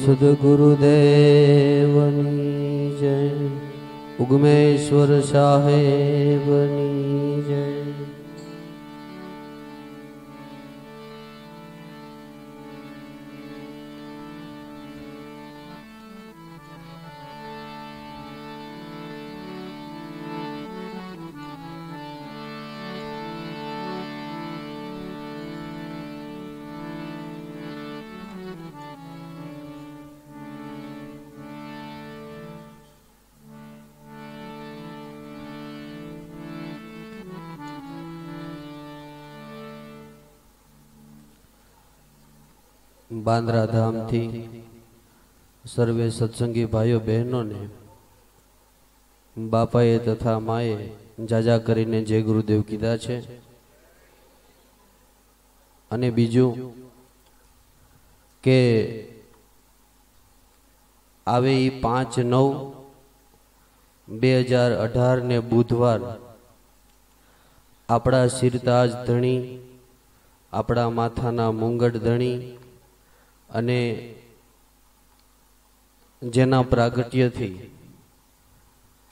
સદગુરુદેવની જય ઉગમેશ્વર સાહેબની બાંદ્રા ધામથી સર્વે સત્સંગી ભાઈઓ બહેનોને બાપાએ તથા માએ જાજા કરીને જે ગુરુદેવ કીધા છે અને બીજું કે આવે એ પાંચ નવ બે હજાર ને બુધવાર આપણા સિરતાજ ધણી આપણા માથાના મુંગટ ધણી અને જેના પ્રાગટ્યથી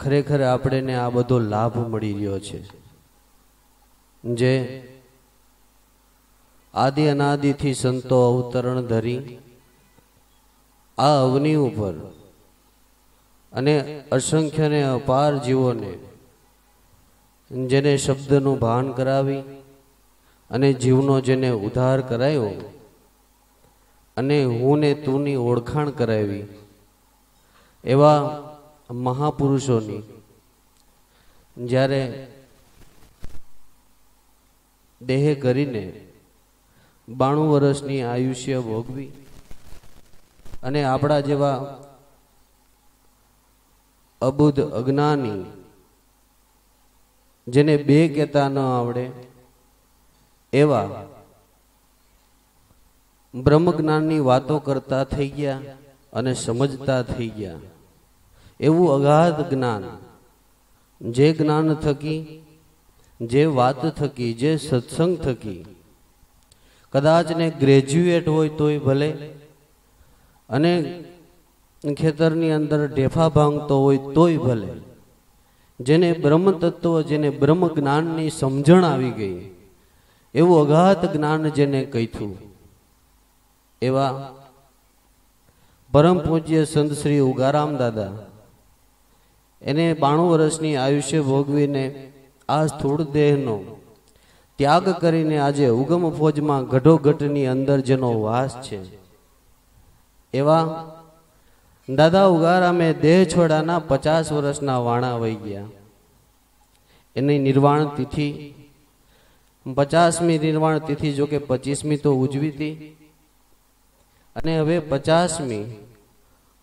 ખરેખર આપણને આ બધો લાભ મળી રહ્યો છે જે આદિ અનાદિથી સંતો અવતરણ ધરી આ અવની ઉપર અને અસંખ્યને અપાર જીવોને જેને શબ્દનું ભાન કરાવી અને જીવનો જેને ઉધાર કરાયો અને હું ને તુંની ઓળખાણ કરાવી એવા મહાપુરુષોની જ્યારે દેહ કરીને બાણું વર્ષની આયુષ્ય ભોગવી અને આપણા જેવા અબુધ અજ્ઞાની જેને બે કહેતા ન આવડે એવા બ્રહ્મ જ્ઞાનની વાતો કરતા થઈ ગયા અને સમજતા થઈ ગયા એવું અગાધ જ્ઞાન જે જ્ઞાન થકી જે વાત થકી જે સત્સંગ થકી કદાચને ગ્રેજ્યુએટ હોય તોય ભલે અને ખેતરની અંદર ઢેફા ભાંગતો હોય તોય ભલે જેને બ્રહ્મ તત્વ જેને બ્રહ્મ જ્ઞાનની સમજણ આવી ગઈ એવું અગાધ જ્ઞાન જેને કહ્યું એવા પરમ પૂજ્ય સંત શ્રી ઉગારામ દાદા એને બાણું વર્ષની આયુષ્ય ભોગવીને આ સ્થૂળ દેહનો ત્યાગ કરીને આજે ઉગમ ફોજમાં ઘટોઘટની અંદર જેનો વાસ છે એવા દાદા ઉગારામે દેહ છોડાના પચાસ વર્ષના વાણા વહી ગયા એની નિર્વાણ તિથિ પચાસમી નિર્વાણ તિથિ જો કે પચીસમી તો ઉજવી હતી અને હવે પચાસમી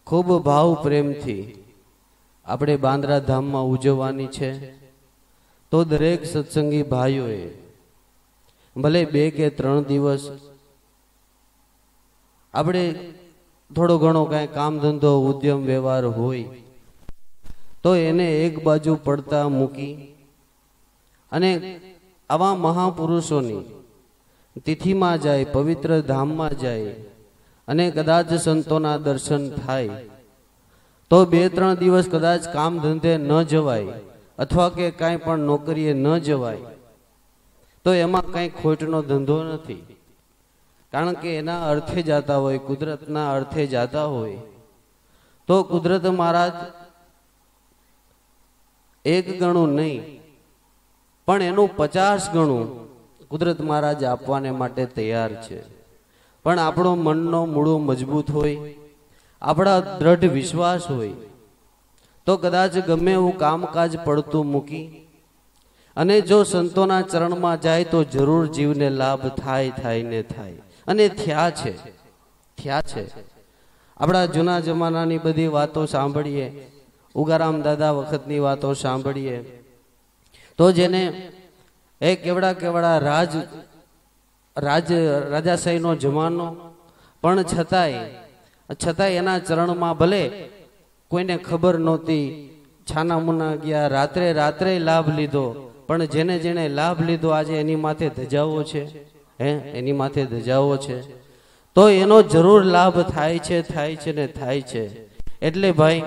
ખૂબ ભાવ પ્રેમથી આપણે બાંદ્રા ધામમાં ઉજવવાની છે તો દરેક સત્સંગી ભાઈઓએ ભલે બે કે ત્રણ દિવસ આપણે થોડો ઘણો કાંઈ કામ ધંધો ઉદ્યમ વ્યવહાર હોય તો એને એક બાજુ પડતા મૂકી અને આવા મહાપુરુષોની તિથિમાં જાય પવિત્ર ધામમાં જાય અને કદાચ સંતોના દર્શન થાય તો બે ત્રણ દિવસ કદાચ કામ ધંધે ન જવાય અથવા કે કાંઈ પણ નોકરીએ ન જવાય તો એમાં કાંઈ ખોટનો ધંધો નથી કારણ કે એના અર્થે જાતા હોય કુદરતના અર્થે જાતા હોય તો કુદરત મહારાજ એક ગણું નહીં પણ એનું પચાસ ગણું કુદરત મહારાજ આપવાને માટે તૈયાર છે પણ આપણો મનનો મૂળો મજબૂત હોય આપણા દ્રઢ વિશ્વાસ હોય તો કદાચ ગમે એવું કામકાજ પડતું મૂકી અને જો સંતોના ચરણમાં જાય તો જરૂર જીવને લાભ થાય થાય ને થાય અને થયા છે થયા છે આપણા જૂના જમાનાની બધી વાતો સાંભળીએ ઉગારામ દાદા વખતની વાતો સાંભળીએ તો જેને એ કેવડા કેવડા રાજ રાજ રાજાશાહીનો જમાનો પણ છતાંય છતાંય એના ચરણમાં ભલે કોઈને ખબર નહોતી છાના મુના ગયા રાત્રે રાત્રે લાભ લીધો પણ જેને જેને લાભ લીધો આજે એની માથે ધજાવો છે હે એની માથે ધજાવો છે તો એનો જરૂર લાભ થાય છે થાય છે ને થાય છે એટલે ભાઈ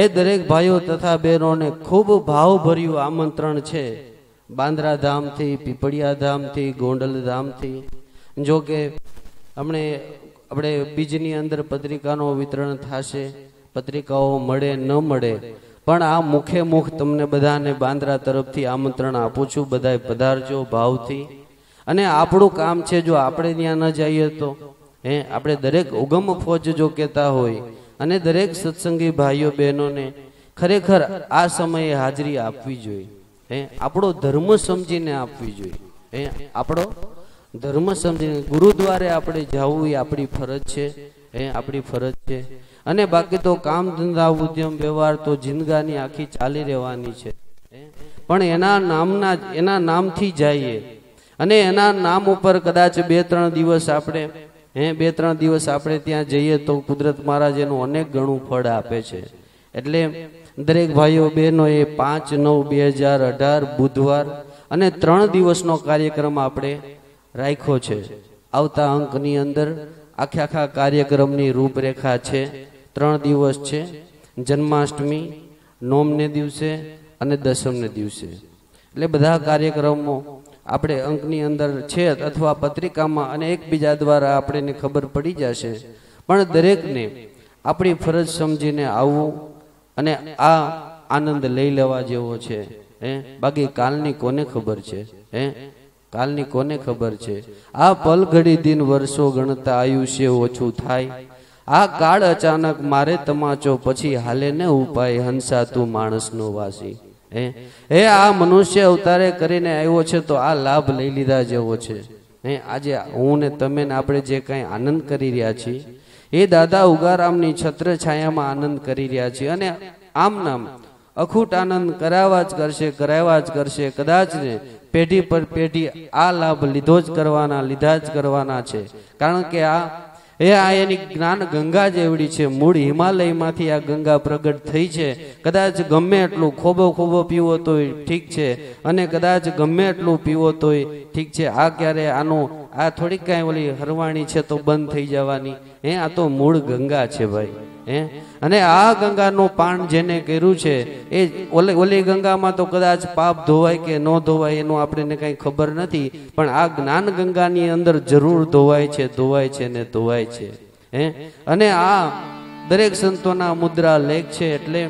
એ દરેક ભાઈઓ તથા બહેનોને ખૂબ ભાવભર્યું આમંત્રણ છે બાંદ્રા ધામથી પીપળિયા ધામથી ગોંડલ ધામથી જો કે હમણે આપણે બીજની અંદર પત્રિકાનો વિતરણ થશે પત્રિકાઓ મળે ન મળે પણ આ મુખે મુખ તમને બધાને બાંદ્રા તરફથી આમંત્રણ આપું છું બધા પધારજો ભાવથી અને આપણું કામ છે જો આપણે ત્યાં ન જઈએ તો હે આપણે દરેક ઉગમ ફોજ જો કહેતા હોય અને દરેક સત્સંગી ભાઈઓ બહેનોને ખરેખર આ સમયે હાજરી આપવી જોઈએ હે આપણો ધર્મ સમજીને આપવી જોઈએ એ આપણો ધર્મ સમજીને ગુરુદ્વારે આપણે જવું એ આપણી ફરજ છે એ આપણી ફરજ છે અને બાકી તો કામ ધંધા ઉદ્યમ વ્યવહાર તો જિંદગાની આખી ચાલી રહેવાની છે પણ એના નામના એના નામથી જઈએ અને એના નામ ઉપર કદાચ બે ત્રણ દિવસ આપણે હે બે ત્રણ દિવસ આપણે ત્યાં જઈએ તો કુદરત મહારાજ એનું અનેક ગણું ફળ આપે છે એટલે દરેક ભાઈઓ એ પાંચ નવ બે હજાર અઢાર બુધવાર અને ત્રણ દિવસનો કાર્યક્રમ આપણે રાખ્યો છે આવતા અંકની અંદર આખે આખા કાર્યક્રમની રૂપરેખા છે ત્રણ દિવસ છે જન્માષ્ટમી નોમને દિવસે અને દસમને દિવસે એટલે બધા કાર્યક્રમો આપણે અંકની અંદર છે અથવા પત્રિકામાં અને એકબીજા દ્વારા આપણે ખબર પડી જશે પણ દરેકને આપણી ફરજ સમજીને આવવું અને આ આનંદ લઈ લેવા જેવો છે હે બાકી કાલની કોને ખબર છે હે કાલની કોને ખબર છે આ પલઘડી દિન વર્ષો ગણતા આયુષ્ય ઓછું થાય આ કાળ અચાનક મારે તમાચો પછી હાલે ને ઉપાય હંસા તું માણસનો વાસી હે હે આ મનુષ્ય અવતારે કરીને આવ્યો છે તો આ લાભ લઈ લીધા જેવો છે હે આજે હું ને તમે ને આપણે જે કાંઈ આનંદ કરી રહ્યા છીએ એ દાદા ઉગારામની છત્ર છાયામાં આનંદ કરી રહ્યા છે અને આમ નામ અખૂટ આનંદ કરાવવા જ કરશે કરાવવા જ કરશે કદાચ ને પેઢી પર પેઢી આ લાભ લીધો જ કરવાના લીધા જ કરવાના છે કારણ કે આ એ આ એની જ્ઞાન ગંગા જેવડી છે મૂળ હિમાલયમાંથી આ ગંગા પ્રગટ થઈ છે કદાચ ગમે એટલું ખોબો ખોબો પીવો તોય ઠીક છે અને કદાચ ગમે એટલું પીવો તોય ઠીક છે આ ક્યારે આનું આ થોડીક કાંઈ ઓલી હરવાણી છે તો બંધ થઈ જવાની હે આ તો મૂળ ગંગા છે ભાઈ હે અને આ ગંગાનું પાન જેને કર્યું છે એ ઓલી ઓલી ગંગામાં તો કદાચ પાપ ધોવાય કે ન ધોવાય એનું આપણને કાંઈ ખબર નથી પણ આ જ્ઞાન ગંગાની અંદર જરૂર ધોવાય છે ધોવાય છે ને ધોવાય છે હે અને આ દરેક સંતોના મુદ્રા લેખ છે એટલે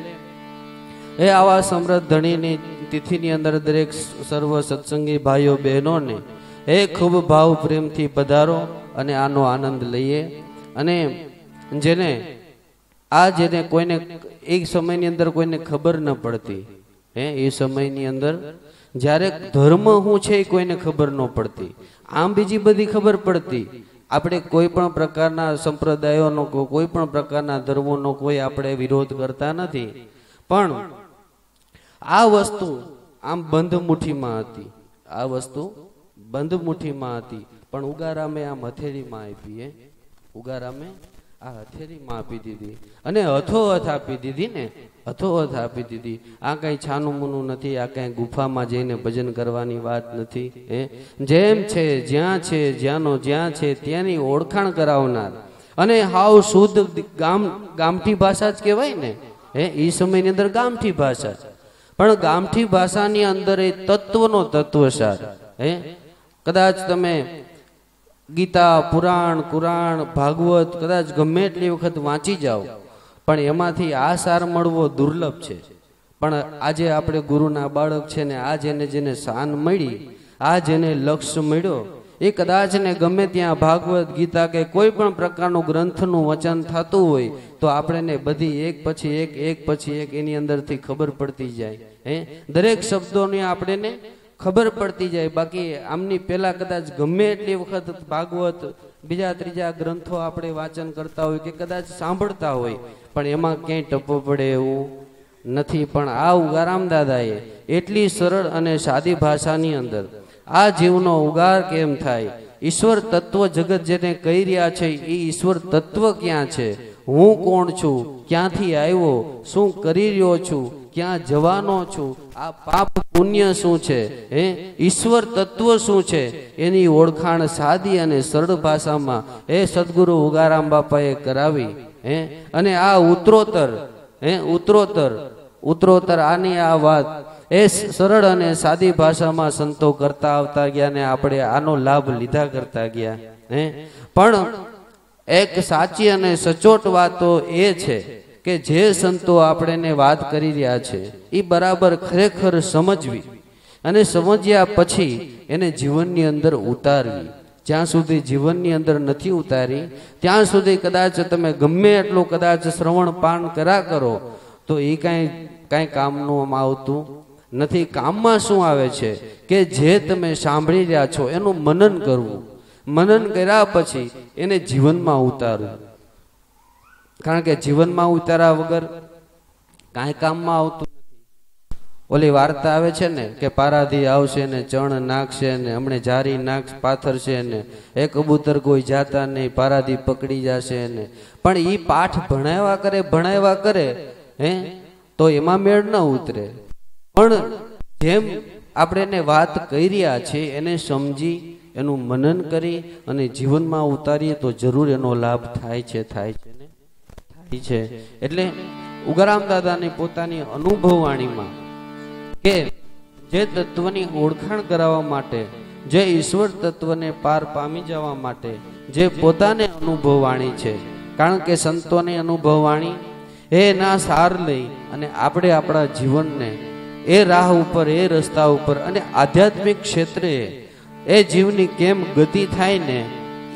એ આવા સમૃદ્ધ ધણીની તિથિની અંદર દરેક સર્વ સત્સંગી ભાઈઓ બહેનોને હે ખૂબ ભાવ પ્રેમથી પધારો અને આનો આનંદ લઈએ અને જેને આ જેને કોઈને એ સમયની અંદર કોઈને ખબર ન પડતી હે એ સમયની અંદર જ્યારે ધર્મ હું છે એ કોઈને ખબર ન પડતી આમ બીજી બધી ખબર પડતી આપણે કોઈ પણ પ્રકારના સંપ્રદાયોનો કોઈ પણ પ્રકારના ધર્મોનો કોઈ આપણે વિરોધ કરતા નથી પણ આ વસ્તુ આમ બંધ મુઠ્ઠીમાં હતી આ વસ્તુ બંધ મુઠ્ઠીમાં હતી પણ ઉગારામે આમ હથેળીમાં આપી એ ઉગારામે આ હથેળીમાં આપી દીધી અને હથોહથ આપી દીધી ને હથોહથ આપી દીધી આ કઈ છાનું મૂનું નથી આ કઈ ગુફામાં જઈને ભજન કરવાની વાત નથી હે જેમ છે જ્યાં છે જ્યાંનો જ્યાં છે ત્યાંની ઓળખાણ કરાવનાર અને હાવ શુદ્ધ ગામ ગામઠી ભાષા જ કહેવાય ને હે એ સમયની અંદર ગામઠી ભાષા પણ ગામઠી ભાષાની અંદર એ તત્વનો તત્વ સાર હે કદાચ તમે ગીતા પુરાણ કુરાણ ભાગવત કદાચ ગમે એટલી વખત વાંચી જાઓ પણ એમાંથી આ સાર મળવો દુર્લભ છે પણ આજે આપણે ગુરુના બાળક છે ને આ જેને જેને શાન મળી આ જેને લક્ષ્ય મળ્યો એ કદાચ ને ગમે ત્યાં ભાગવત ગીતા કે કોઈ પણ પ્રકારનું ગ્રંથનું વચન થતું હોય તો આપણે ને બધી એક પછી એક એક પછી એક એની અંદરથી ખબર પડતી જાય હે દરેક શબ્દોની આપણને ખબર પડતી જાય બાકી આમની પહેલાં કદાચ ગમે એટલી વખત ભાગવત બીજા ત્રીજા ગ્રંથો આપણે વાંચન કરતા હોય કે કદાચ સાંભળતા હોય પણ એમાં ક્યાંય ટપો પડે એવું નથી પણ આ ઉગારામ દાદાએ એટલી સરળ અને સાદી ભાષાની અંદર આ જીવનો ઉગાર કેમ થાય ઈશ્વર તત્વ જગત જેને કહી રહ્યા છે એ ઈશ્વર તત્વ ક્યાં છે હું કોણ છું ક્યાંથી આવ્યો શું કરી રહ્યો છું ક્યાં જવાનો છું આ પાપ પુણ્ય શું છે હે ઈશ્વર તત્વ શું છે એની ઓળખાણ સાદી અને સરળ ભાષામાં હે સદગુરુ ઉગારામ બાપાએ કરાવી હે અને આ ઉત્તરોત્તર હે ઉત્તરોત્તર ઉત્તરોત્તર આની આ વાત એ સરળ અને સાદી ભાષામાં સંતો કરતા આવતા ગયા ને આપણે આનો લાભ લીધા કરતા ગયા હે પણ એક સાચી અને સચોટ વાતો એ છે કે જે સંતો આપણે વાત કરી રહ્યા છે એ બરાબર ખરેખર સમજવી અને સમજ્યા પછી એને જીવનની અંદર ઉતારવી જ્યાં સુધી જીવનની અંદર નથી ઉતારી ત્યાં સુધી કદાચ તમે ગમે એટલું કદાચ શ્રવણ પાન કરા કરો તો એ કાંઈ કાંઈ કામનું આવતું નથી કામમાં શું આવે છે કે જે તમે સાંભળી રહ્યા છો એનું મનન કરવું મનન કર્યા પછી એને જીવનમાં ઉતારવું કારણ કે જીવનમાં ઉતાર્યા વગર કાંઈ કામમાં આવતું ઓલી વાર્તા આવે છે ને કે પારાધી આવશે ને ચણ નાખશે ને હમણે જારી નાખ છે ને એ કબૂતર કોઈ જાતા નહીં પારાધી પકડી જશે ને પણ એ પાઠ ભણાવ્યા કરે ભણાવ્યા કરે હે તો એમાં મેળ ન ઉતરે પણ જેમ આપણે એને વાત રહ્યા છે એને સમજી એનું મનન કરી અને જીવનમાં ઉતારીએ તો જરૂર એનો લાભ થાય છે થાય છે છે એટલે ઉગરામ દાદાની પોતાની અનુભવવાણીમાં કે જે તત્વની ઓળખાણ કરાવવા માટે જે ઈશ્વર તત્વને પાર પામી જવા માટે જે પોતાને અનુભવવાણી છે કારણ કે સંતોની અનુભવવાણી એના સાર લઈ અને આપણે આપણા જીવનને એ રાહ ઉપર એ રસ્તા ઉપર અને આધ્યાત્મિક ક્ષેત્રે એ જીવની કેમ ગતિ થાય ને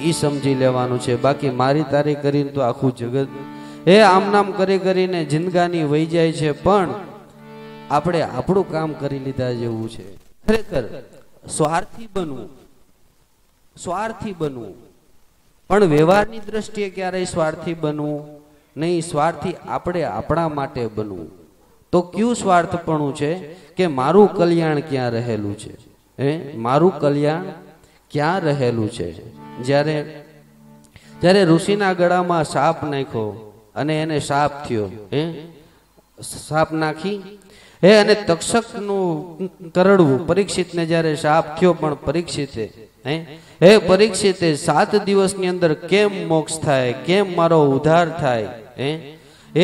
એ સમજી લેવાનું છે બાકી મારી તારી કરીને તો આખું જગત એ આમ નામ કરી કરીને જિંદગાની વહી જાય છે પણ આપણે આપણું કામ કરી લીધા જેવું છે ખરેખર સ્વાર્થી બનવું સ્વાર્થી બનવું પણ વ્યવહારની દ્રષ્ટિએ ક્યારેય સ્વાર્થી બનવું નહીં સ્વાર્થી આપણે આપણા માટે બનવું તો કયું સ્વાર્થપણું છે કે મારું કલ્યાણ ક્યાં રહેલું છે હે મારું કલ્યાણ ક્યાં રહેલું છે જ્યારે જ્યારે ઋષિના ગળામાં સાપ નાખ્યો અને એને સાપ થયો હે સાપ નાખી હે અને તક્ષકનું કરડવું પરીક્ષિતને જ્યારે સાપ થયો પણ પરીક્ષિતે હે હે પરીક્ષિતે સાત દિવસની અંદર કેમ મોક્ષ થાય કેમ મારો ઉદ્ધાર થાય હે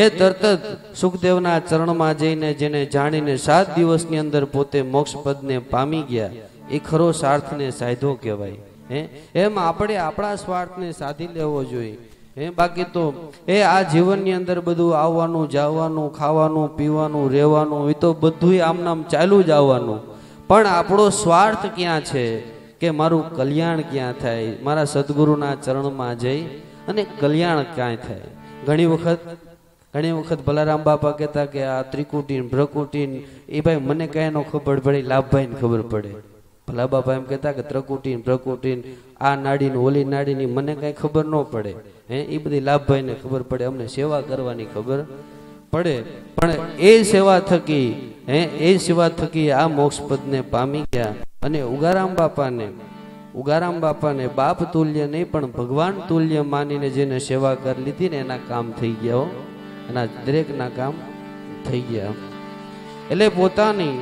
એ તરત જ સુખદેવના ચરણમાં જઈને જેને જાણીને સાત દિવસની અંદર પોતે મોક્ષ પદને પામી ગયા એ ખરો સ્વાર્થને સાધો કહેવાય હે એમ આપણે આપણા સ્વાર્થને સાધી લેવો જોઈએ હે બાકી તો એ આ જીવનની અંદર બધું આવવાનું જવાનું ખાવાનું પીવાનું રહેવાનું એ તો બધું આમ નામ ચાલુ જ આવવાનું પણ આપણો સ્વાર્થ ક્યાં છે કે મારું કલ્યાણ ક્યાં થાય મારા સદગુરુના ચરણમાં જઈ અને કલ્યાણ ક્યાંય થાય ઘણી વખત ઘણી વખત ભલારામ બાપા કહેતા કે આ ત્રિકુટીન ભ્રકુટીન એ ભાઈ મને કાંઈ ખબર પડી લાભભાઈને ખબર પડે ભલા બાપા એમ કહેતા કે ત્રકુટીન પ્રકુટીન આ નાડીની ઓલી નાડીની મને કાંઈ ખબર ન પડે હે એ બધી લાભભાઈને ખબર પડે અમને સેવા કરવાની ખબર પડે પણ એ સેવા થકી હે એ સેવા થકી આ મોક્ષપદને પામી ગયા અને ઉગારામ બાપાને ઉગારામ બાપાને બાપ તુલ્ય નહીં પણ ભગવાન તુલ્ય માનીને જેને સેવા કરી લીધી ને એના કામ થઈ ગયા એના દરેકના કામ થઈ ગયા એટલે પોતાની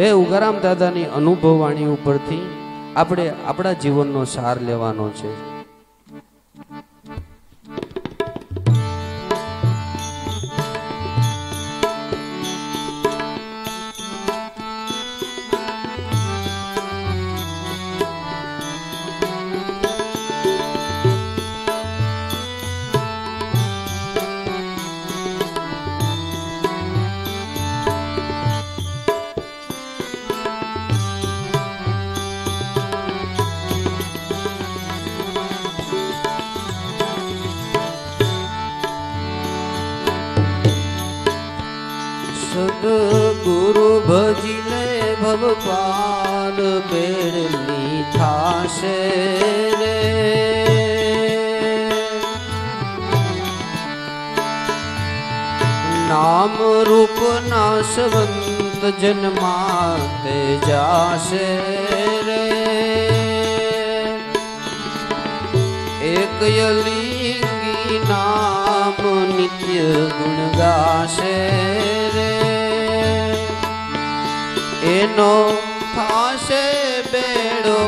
એ ઉગારામ દાદાની અનુભવવાણી ઉપરથી આપણે આપણા જીવનનો સાર લેવાનો છે માર્ગ ગુરુ ભજીને ભવપાર મેળની થાશે રે નામ રૂપ નાશવંત જન્માતે જાશે રે એક યલિંગી નામ નિત્ય ગુણ ગાશે રે એનો થાશે બેડો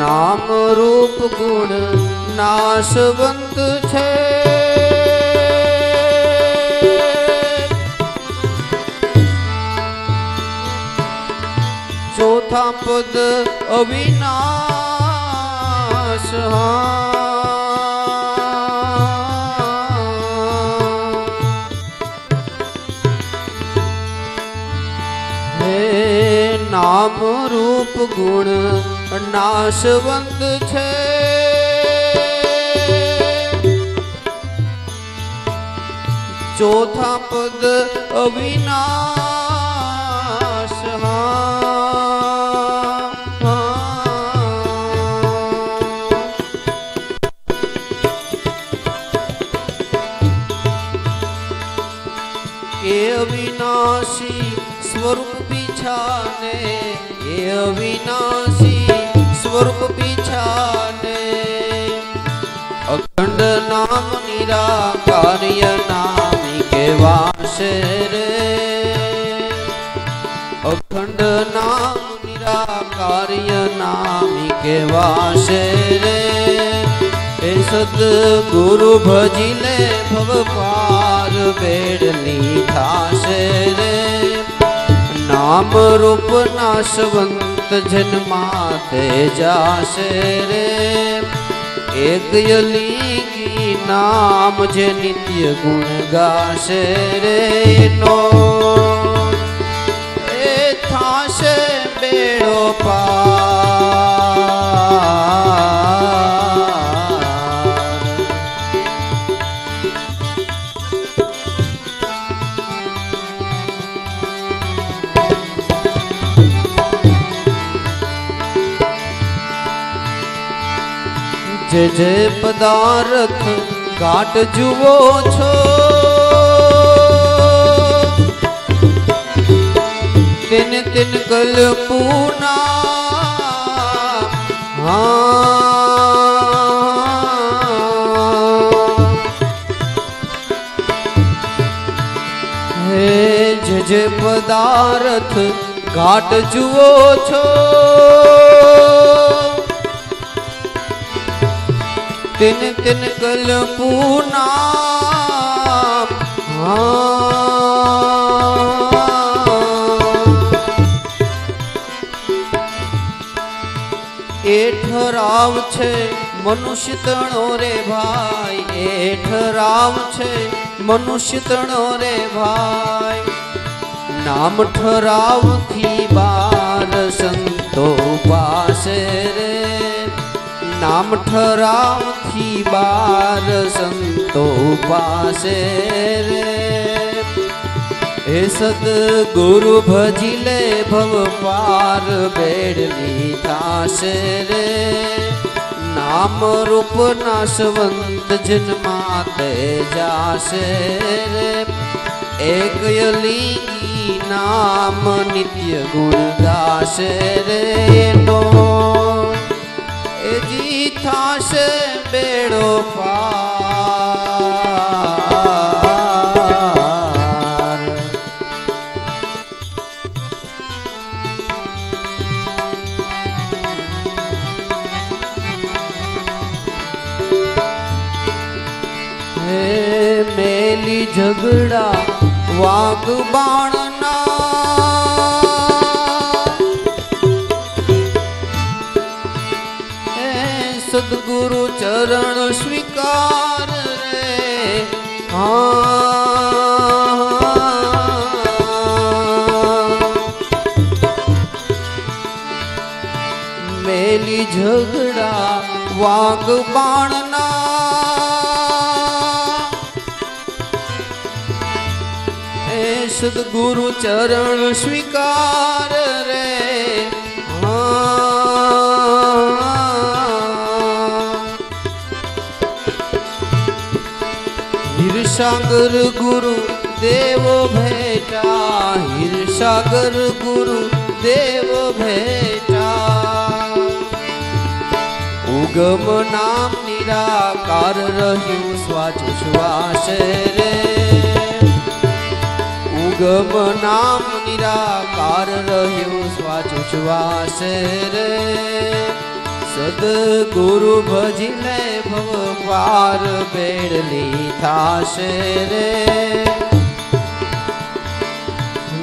નામ રૂપ ગુણ નાશવંત છે ચોથા પદ અવિના દાસ હે નામ રૂપ ગુણ નાશવંત છે ચોથા પદ અવિના ભય વિનાશી સ્વરૂપ પીછાને અખંડ નામ નિરાકાર્ય નામી કેવાશે રે અખંડ નામ નિરાકાર્ય નામી કેવાશે રે એ સદગુરુ ભજીને ભવ પાર બેડની થાશે રે નામ રૂપ નાશવંત જન્મા તે જાશે રે એક યલી કી નામ જે નિત્ય ગુણ ગાશે રે નો એ થાશે બેડો પા છે જે પદાર્થ ઘાટ જુઓ છો તિન તિન કલ્પુના હા જે પદાર્થ ઘાટ જુઓ છો તિન તિન ਕਲਪੂ ਨਾਮ એ ઠરાવ છે મનુષ્ય તણો રે ભાઈ એ ઠરાવ છે મનુષ્ય તણો રે ભાઈ નામ ઠરાવ થી બાર સંતો પાસે રે નામ ઠરાવથી બાર સંતો પાસે રે હે સદગુરુ ભજી લે ભવ પાર બેડની તાશે રે નામ રૂપ નાશવંત જન્માતે જાશે રે એક યલિંગી નામ નિત્ય ગુણ ગાશે રે નો પછી થશે બેડો પાર હે મેલી ઝઘડા વાઘ બાણના ગુરુ ચરણ સ્વીકાર રે મેલી ઝઘડા વાગ બાણના એ સદગુરુ ચરણ સ્વીકાર સાગર ગુરુ દેવ ભેટા હિર સાગર ગુરુ દેવ ભેટા ઉગમ નામ નિરાકાર રહ્યું શ્વાસ શ્વાસે રે ઉગમ નામ નિરાકાર રહ્યું શ્વાસ શ્વાસે રે સદગુરુ ભજી લે ભવ પાર બેડલી થાશે રે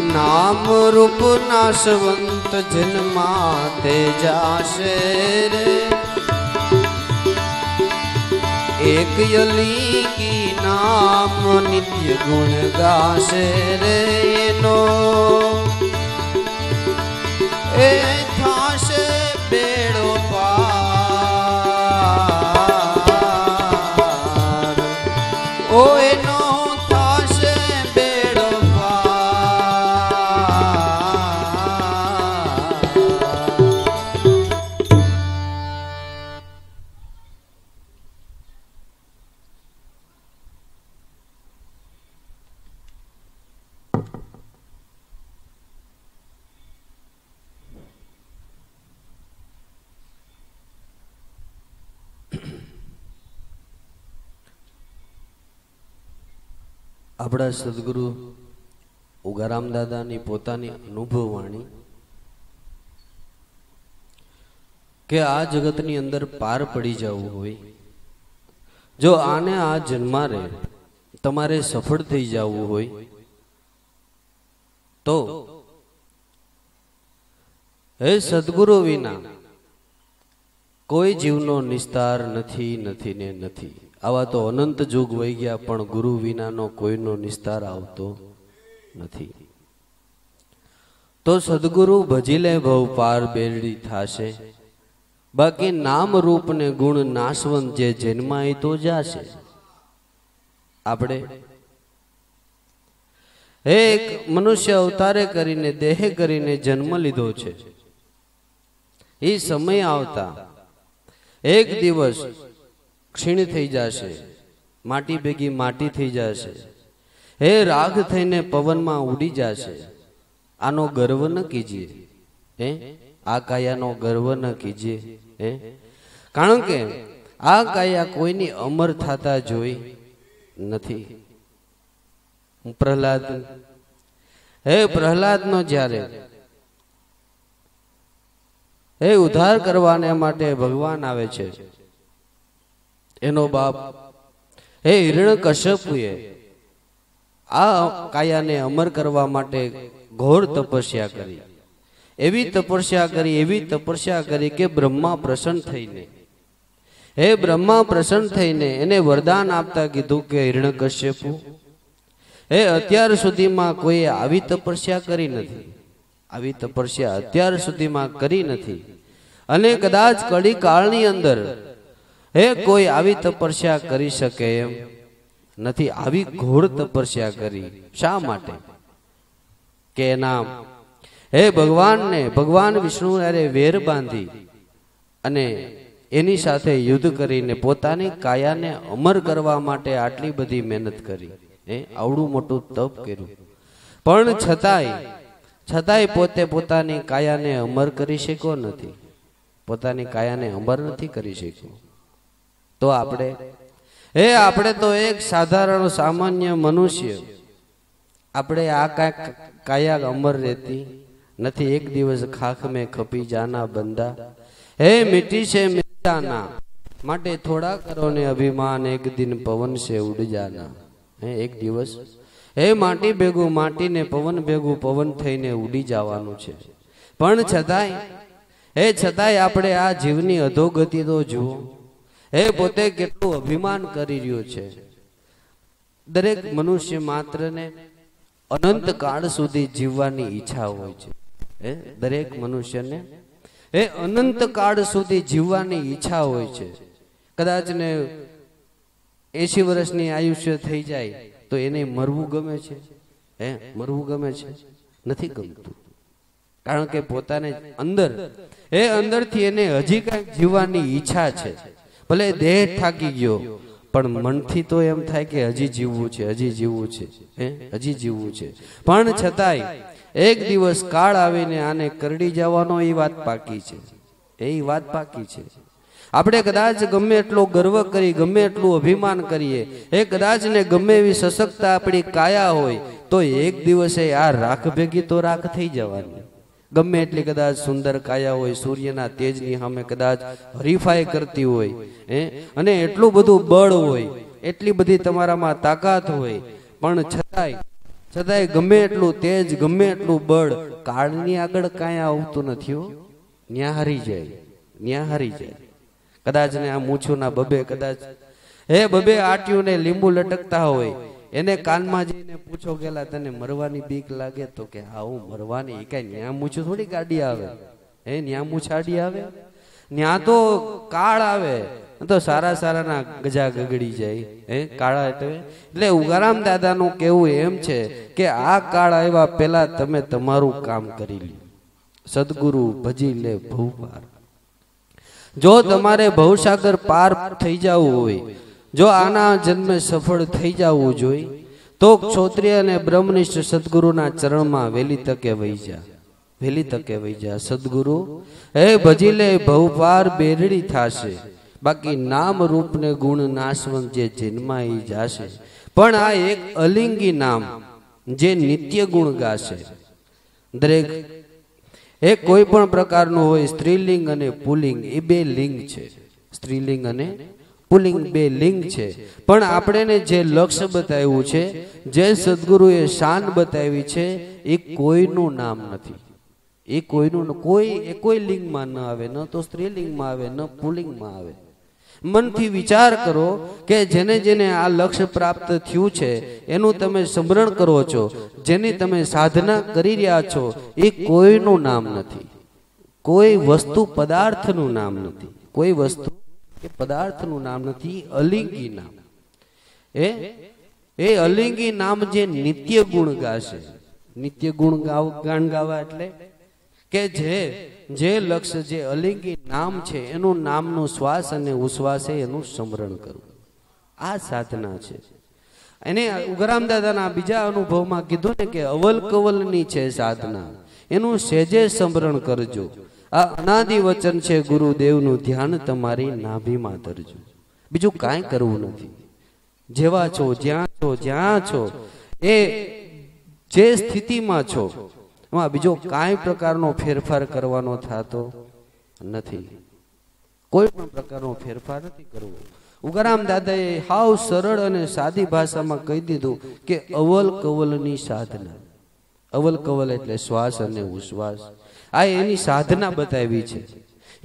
નામ રૂપ નાશવંત જન્મા તે જાશે રે એક યલી કી નામ નિત્ય ગુણ ગાશે રે એનો એ સદગુરુ ઉગારામ દાદાની પોતાની અનુભવવાણી કે આ જગતની અંદર પાર પડી જવું હોય જો આને આ જન્મારે તમારે સફળ થઈ જવું હોય તો હે સદગુરુ વિના કોઈ જીવનો નિસ્તાર નથી નથી ને નથી આવા તો અનંત જોગ વહી ગયા પણ ગુરુ વિનાનો કોઈનો નિસ્તાર આવતો નથી તો સદગુરુ ભજીલે ભવ પાર બેરડી થાશે બાકી નામ રૂપ ને ગુણ નાશવંત જે જન્માય તો જાશે આપણે એક મનુષ્ય અવતારે કરીને દેહ કરીને જન્મ લીધો છે એ સમય આવતા એક દિવસ ક્ષીણ થઈ જશે માટી ભેગી માટી થઈ જશે હે રાગ થઈને પવનમાં ઉડી જશે આનો ગર્વ ન કીજીએ હે આ કાયાનો ગર્વ ન કીજીએ હે કારણ કે આ કાયા કોઈની અમર થતા જોઈ નથી પ્રહલાદ હે પ્રહલાદનો જ્યારે હે ઉદ્ધાર કરવાને માટે ભગવાન આવે છે એનો બાપ હે હિરણ કશ્યપુએ આ કાયાને અમર કરવા માટે ઘોર તપસ્યા કરી એવી તપસ્યા કરી એવી તપસ્યા કરી કે બ્રહ્મા પ્રસન્ન થઈને હે બ્રહ્મા પ્રસન્ન થઈને એને વરદાન આપતા કીધું કે હિરણ કશ્યપુ હે અત્યાર સુધીમાં કોઈએ આવી તપસ્યા કરી નથી આવી તપસ્યા અત્યાર સુધીમાં કરી નથી અને કદાચ કડી કાળની અંદર હે કોઈ આવી તપસ્યા કરી શકે એમ નથી આવી ઘોર તપસ્યા કરી શા માટે કે નામ હે ભગવાનને ભગવાન વિષ્ણુ અરે વેર બાંધી અને એની સાથે યુદ્ધ કરીને પોતાની કાયાને અમર કરવા માટે આટલી બધી મહેનત કરી એ આવડું મોટું તપ કર્યું પણ છતાંય છતાંય પોતે પોતાની કાયાને અમર કરી શક્યો નથી પોતાની કાયાને અમર નથી કરી શક્યો તો આપણે હે આપણે તો એક સાધારણ સામાન્ય મનુષ્ય આપણે આ કાંઈક કાયા અમર રહેતી નથી એક દિવસ ખાખ મેં ખપી જાના બંદા હે મીઠી છે મિત્રાના માટે થોડા કરો અભિમાન એક દિન પવન છે ઉડ જાના હે એક દિવસ હે માટી ભેગું માટીને પવન ભેગું પવન થઈને ઉડી જવાનું છે પણ છતાંય હે છતાંય આપણે આ જીવની અધોગતિ તો જુઓ હે પોતે કેટલું અભિમાન કરી રહ્યો છે દરેક મનુષ્ય માત્રને અનંત કાળ સુધી જીવવાની ઈચ્છા હોય છે હે દરેક મનુષ્યને એ અનંત કાળ સુધી જીવવાની ઈચ્છા હોય છે કદાચ ને એસી વર્ષની આયુષ્ય થઈ જાય તો એને મરવું ગમે છે હે મરવું ગમે છે નથી ગમતું કારણ કે પોતાને અંદર એ અંદરથી એને હજી કાંઈક જીવવાની ઈચ્છા છે ભલે દેહ થાકી ગયો પણ મનથી તો એમ થાય કે હજી જીવવું છે હજી જીવવું છે હે હજી જીવવું છે પણ છતાંય એક દિવસ કાળ આવીને આને કરડી જવાનો એ વાત પાકી છે એ વાત પાકી છે આપણે કદાચ ગમે એટલો ગર્વ કરી ગમે એટલું અભિમાન કરીએ એ કદાચ ને ગમે એવી સશક્તતા આપણી કાયા હોય તો એક દિવસે આ રાખ ભેગી તો રાખ થઈ જવાની ગમે એટલી કદાચ સુંદર કાયા હોય સૂર્યના તેજની સામે કદાચ હરીફાઈ કરતી હોય હે અને એટલું બધું બળ હોય એટલી બધી તમારામાં તાકાત હોય પણ છતાંય છતાંય ગમે એટલું તેજ ગમે એટલું બળ કાળની આગળ કાંઈ આવતું નથી ન્યાહારી જાય ન્યાહારી જાય કદાચ ને આ મૂછું ના બબે કદાચ હે બબે આટ્યું ને લીંબુ લટકતા હોય એને કાનમાં જઈને પૂછો ગયેલા તને મરવાની બીક લાગે તો કે હા હું મરવાની કઈ ન્યા મૂછું થોડી ગાડી આવે એ ન્યા મૂછાડી આવે ન્યા તો કાળ આવે તો સારા ના ગજા ગગડી જાય હે કાળા એટલે ઉગારામ દાદા નું કેવું એમ છે કે આ કાળ આવ્યા પેલા તમે તમારું કામ કરી લ્યો સદગુરુ ભજી લે ભવ પાર જો તમારે ભવસાગર પાર થઈ જવું હોય જો આના જન્મે સફળ થઈ જવું જોઈએ તો ક્ષોત્રિય અને બ્રહ્મનિષ્ઠ સદગુરુના ચરણમાં વહેલી તકે વહી જા વહેલી તકે વહી જા સદગુરુ હે ભજી લે ભવપાર બેરડી થાશે બાકી નામ રૂપને ગુણ નાશવંત જે જન્માઈ જાશે પણ આ એક અલિંગી નામ જે નિત્ય ગુણ ગાશે દરેક એ કોઈ પણ પ્રકારનું હોય સ્ત્રીલિંગ અને પુલિંગ એ બે લિંગ છે સ્ત્રીલિંગ અને પુલિંગ બે લિંગ છે પણ આપણે જે લક્ષ્ય બતાવ્યું છે જે સદગુરુએ શાન બતાવી છે એ કોઈનું નામ નથી એ કોઈનું કોઈ એ કોઈ લિંગમાં ન આવે ન તો સ્ત્રીલિંગમાં આવે ન પુલિંગમાં આવે મનથી વિચાર કરો કે જેને જેને આ લક્ષ્ય પ્રાપ્ત થયું છે એનું તમે સ્મરણ કરો છો જેની તમે સાધના કરી રહ્યા છો એ કોઈનું નામ નથી કોઈ વસ્તુ પદાર્થનું નામ નથી કોઈ વસ્તુ એ પદાર્થનું નામ નથી અલિંગી નામ એ એ અલિંગી નામ જે નિત્ય ગુણ ગાશે નિત્ય ગુણ ગાવ ગાન ગાવા એટલે કે જે જે લક્ષ્ય જે અલિંગી નામ છે એનું નામનું શ્વાસ અને ઉશ્વાસે એનું સ્મરણ કરવું આ સાધના છે એને ઉગરામ દાદાના બીજા અનુભવમાં કીધું ને કે અવલ કવલની છે સાધના એનું સેજે સ્મરણ કરજો આ અનાદિ વચન છે ગુરુદેવનું ધ્યાન તમારી નાભીમાં ધરજો બીજું કાંઈ કરવું નથી જેવા છો જ્યાં છો જ્યાં છો એ જે સ્થિતિમાં છો એમાં બીજો કાંઈ પ્રકારનો ફેરફાર કરવાનો થતો નથી કોઈ પણ પ્રકારનો ફેરફાર નથી કરવો ઉગરામ દાદાએ હાવ સરળ અને સાદી ભાષામાં કહી દીધું કે અવલ કવલની સાધના અવલ કવલ એટલે શ્વાસ અને ઉશ્વાસ આ એની સાધના બતાવી છે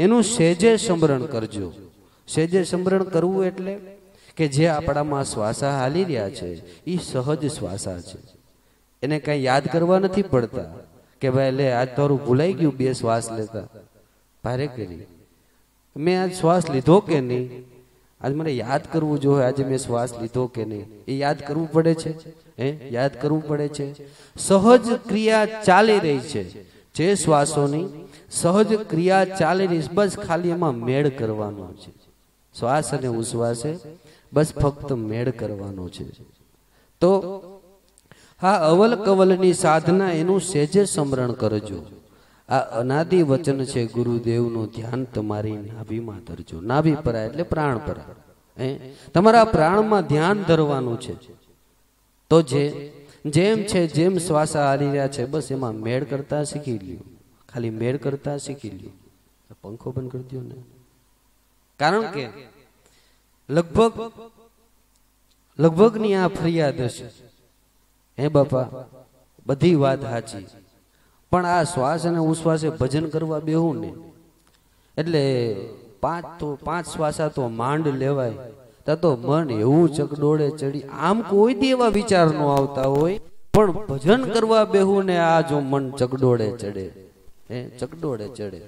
એનું સેજે સમરણ કરજો સેજે સમરણ કરવું એટલે કે જે આપણામાં શ્વાસા હાલી રહ્યા છે એ સહજ શ્વાસા છે એને કાંઈ યાદ કરવા નથી પડતા કે ભાઈ લે આજ તારું ભૂલાઈ ગયું બે શ્વાસ લેતા ભારે કરી મેં આજ શ્વાસ લીધો કે નહીં આજ મને યાદ કરવું જોઈએ આજે મેં શ્વાસ લીધો કે નહીં એ યાદ કરવું પડે છે હે યાદ કરવું પડે છે સહજ ક્રિયા ચાલી રહી છે જે શ્વાસોની સહજ ક્રિયા ચાલીની બસ ખાલી એમાં મેળ કરવાનો છે શ્વાસ અને ઉશ્વાસે બસ ફક્ત મેળ કરવાનો છે તો હા અવલ કવલની સાધના એનું સેજે સમરણ કરજો આ અનાદિ વચન છે ગુરુદેવનું ધ્યાન તમારી નાભીમાં ધરજો નાભી પરા એટલે પ્રાણ પરા તમારા પ્રાણમાં ધ્યાન ધરવાનું છે તો જે જેમ છે જેમ શ્વાસા હારી રહ્યા છે બસ એમાં મેળ કરતા શીખી લ્યો ખાલી મેળ કરતા શીખી લ્યો પંખો પણ કરી દો ને કારણ કે લગભગ લગભગની આ ફરિયાદ હશે હે બાપા બધી વાત સાચી પણ આ શ્વાસ અને ઉશ્વાસે ભજન કરવા બેહું ને એટલે પાંચ તો પાંચ શ્વાસા તો માંડ લેવાય ત્યાં તો મન એવું ચકડોળે ચડી આમ કોઈ દી એવા વિચાર ન આવતા હોય પણ ભજન કરવા બેહું ને આ જો મન ચકડોળે ચડે હે ચકડોળે ચડે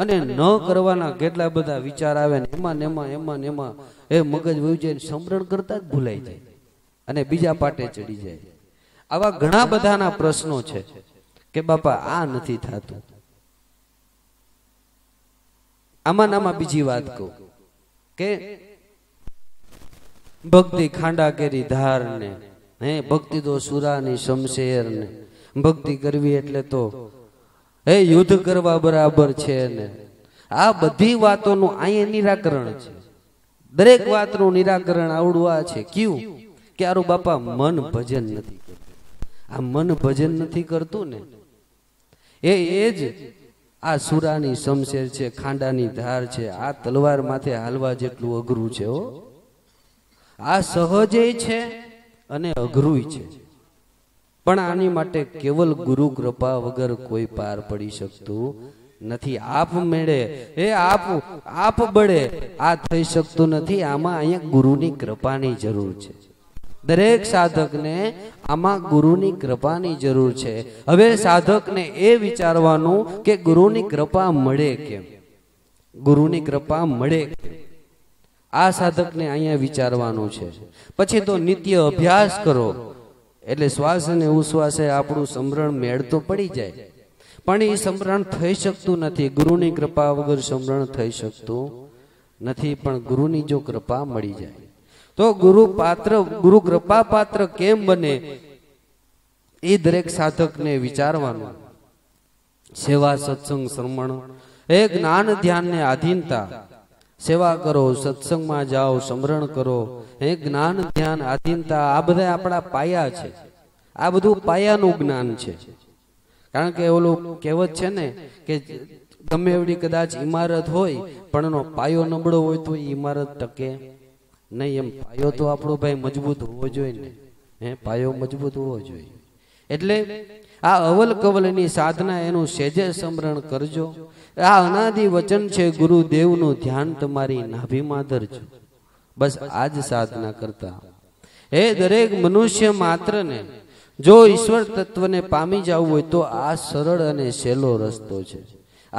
અને ન કરવાના કેટલા બધા વિચાર આવે ને એમાં એમાં એમાં એમાં એ મગજ વહી જાય સમરણ કરતા જ ભૂલાઈ જાય અને બીજા પાટે ચડી જાય આવા ઘણા બધાના પ્રશ્નો છે કે બાપા આ નથી થતું આમાં નામાં બીજી વાત કહું કે ભક્તિ ખાંડા કેરી ધારને હે ભક્તિ તો સુરાની શમશેરને ભક્તિ કરવી એટલે તો હે યુદ્ધ કરવા બરાબર છે ને આ બધી વાતોનું અહીંયા નિરાકરણ છે દરેક વાતનું નિરાકરણ આવડવા છે ક્યું કે આરું બાપા મન ભજન નથી આ મન ભજન નથી કરતું ને એ એ જ આ સુરાની શમશેર છે ખાંડાની ધાર છે આ તલવાર માથે હાલવા જેટલું અઘરું છે હો આ સહજે છે અને અઘરુંય છે પણ આની માટે કેવલ ગુરુ કૃપા વગર કોઈ પાર પડી શકતું નથી આપ મેળે એ આપ આપ બળે આ થઈ શકતું નથી આમાં અહીંયા ગુરુની કૃપાની જરૂર છે દરેક સાધકને આમાં ગુરુની કૃપાની જરૂર છે હવે સાધકને એ વિચારવાનું કે ગુરુની કૃપા મળે કેમ ગુરુની કૃપા મળે કેમ આ સાધકને અહીંયા વિચારવાનું છે પછી તો નિત્ય અભ્યાસ કરો એટલે શ્વાસ અને ઉશ્વાસે આપણું સમરણ મેળ તો પડી જાય પણ એ સમરણ થઈ શકતું નથી ગુરુની કૃપા વગર સમરણ થઈ શકતું નથી પણ ગુરુની જો કૃપા મળી જાય તો ગુરુ પાત્ર ગુરુ કૃપા પાત્ર કેમ બને એ દરેક સાધકને વિચારવાનું સેવા સત્સંગ શ્રમણ એ જ્ઞાન ધ્યાનને આધીનતા સેવા કરો સત્સંગમાં જાઓ સમરણ કરો હે જ્ઞાન ધ્યાન આધીનતા આ બધા આપણા પાયા છે આ બધું પાયાનું જ્ઞાન છે કારણ કે ઓલું કહેવત છે ને કે ગમે એવડી કદાચ ઇમારત હોય પણ એનો પાયો નબળો હોય તો એ ઇમારત ટકે નહીં એમ પાયો તો આપણો ભાઈ મજબૂત હોવો જોઈએ ને હે પાયો મજબૂત હોવો જોઈએ એટલે આ અવલ કવલની સાધના એનું સેજે સમરણ કરજો આ અનાદિ વચન છે ગુરુદેવનું ધ્યાન તમારી નાભીમાં ધરજો બસ આજ સાધના કરતા એ દરેક મનુષ્ય માત્રને જો ઈશ્વર તત્વને પામી જવું હોય તો આ સરળ અને સહેલો રસ્તો છે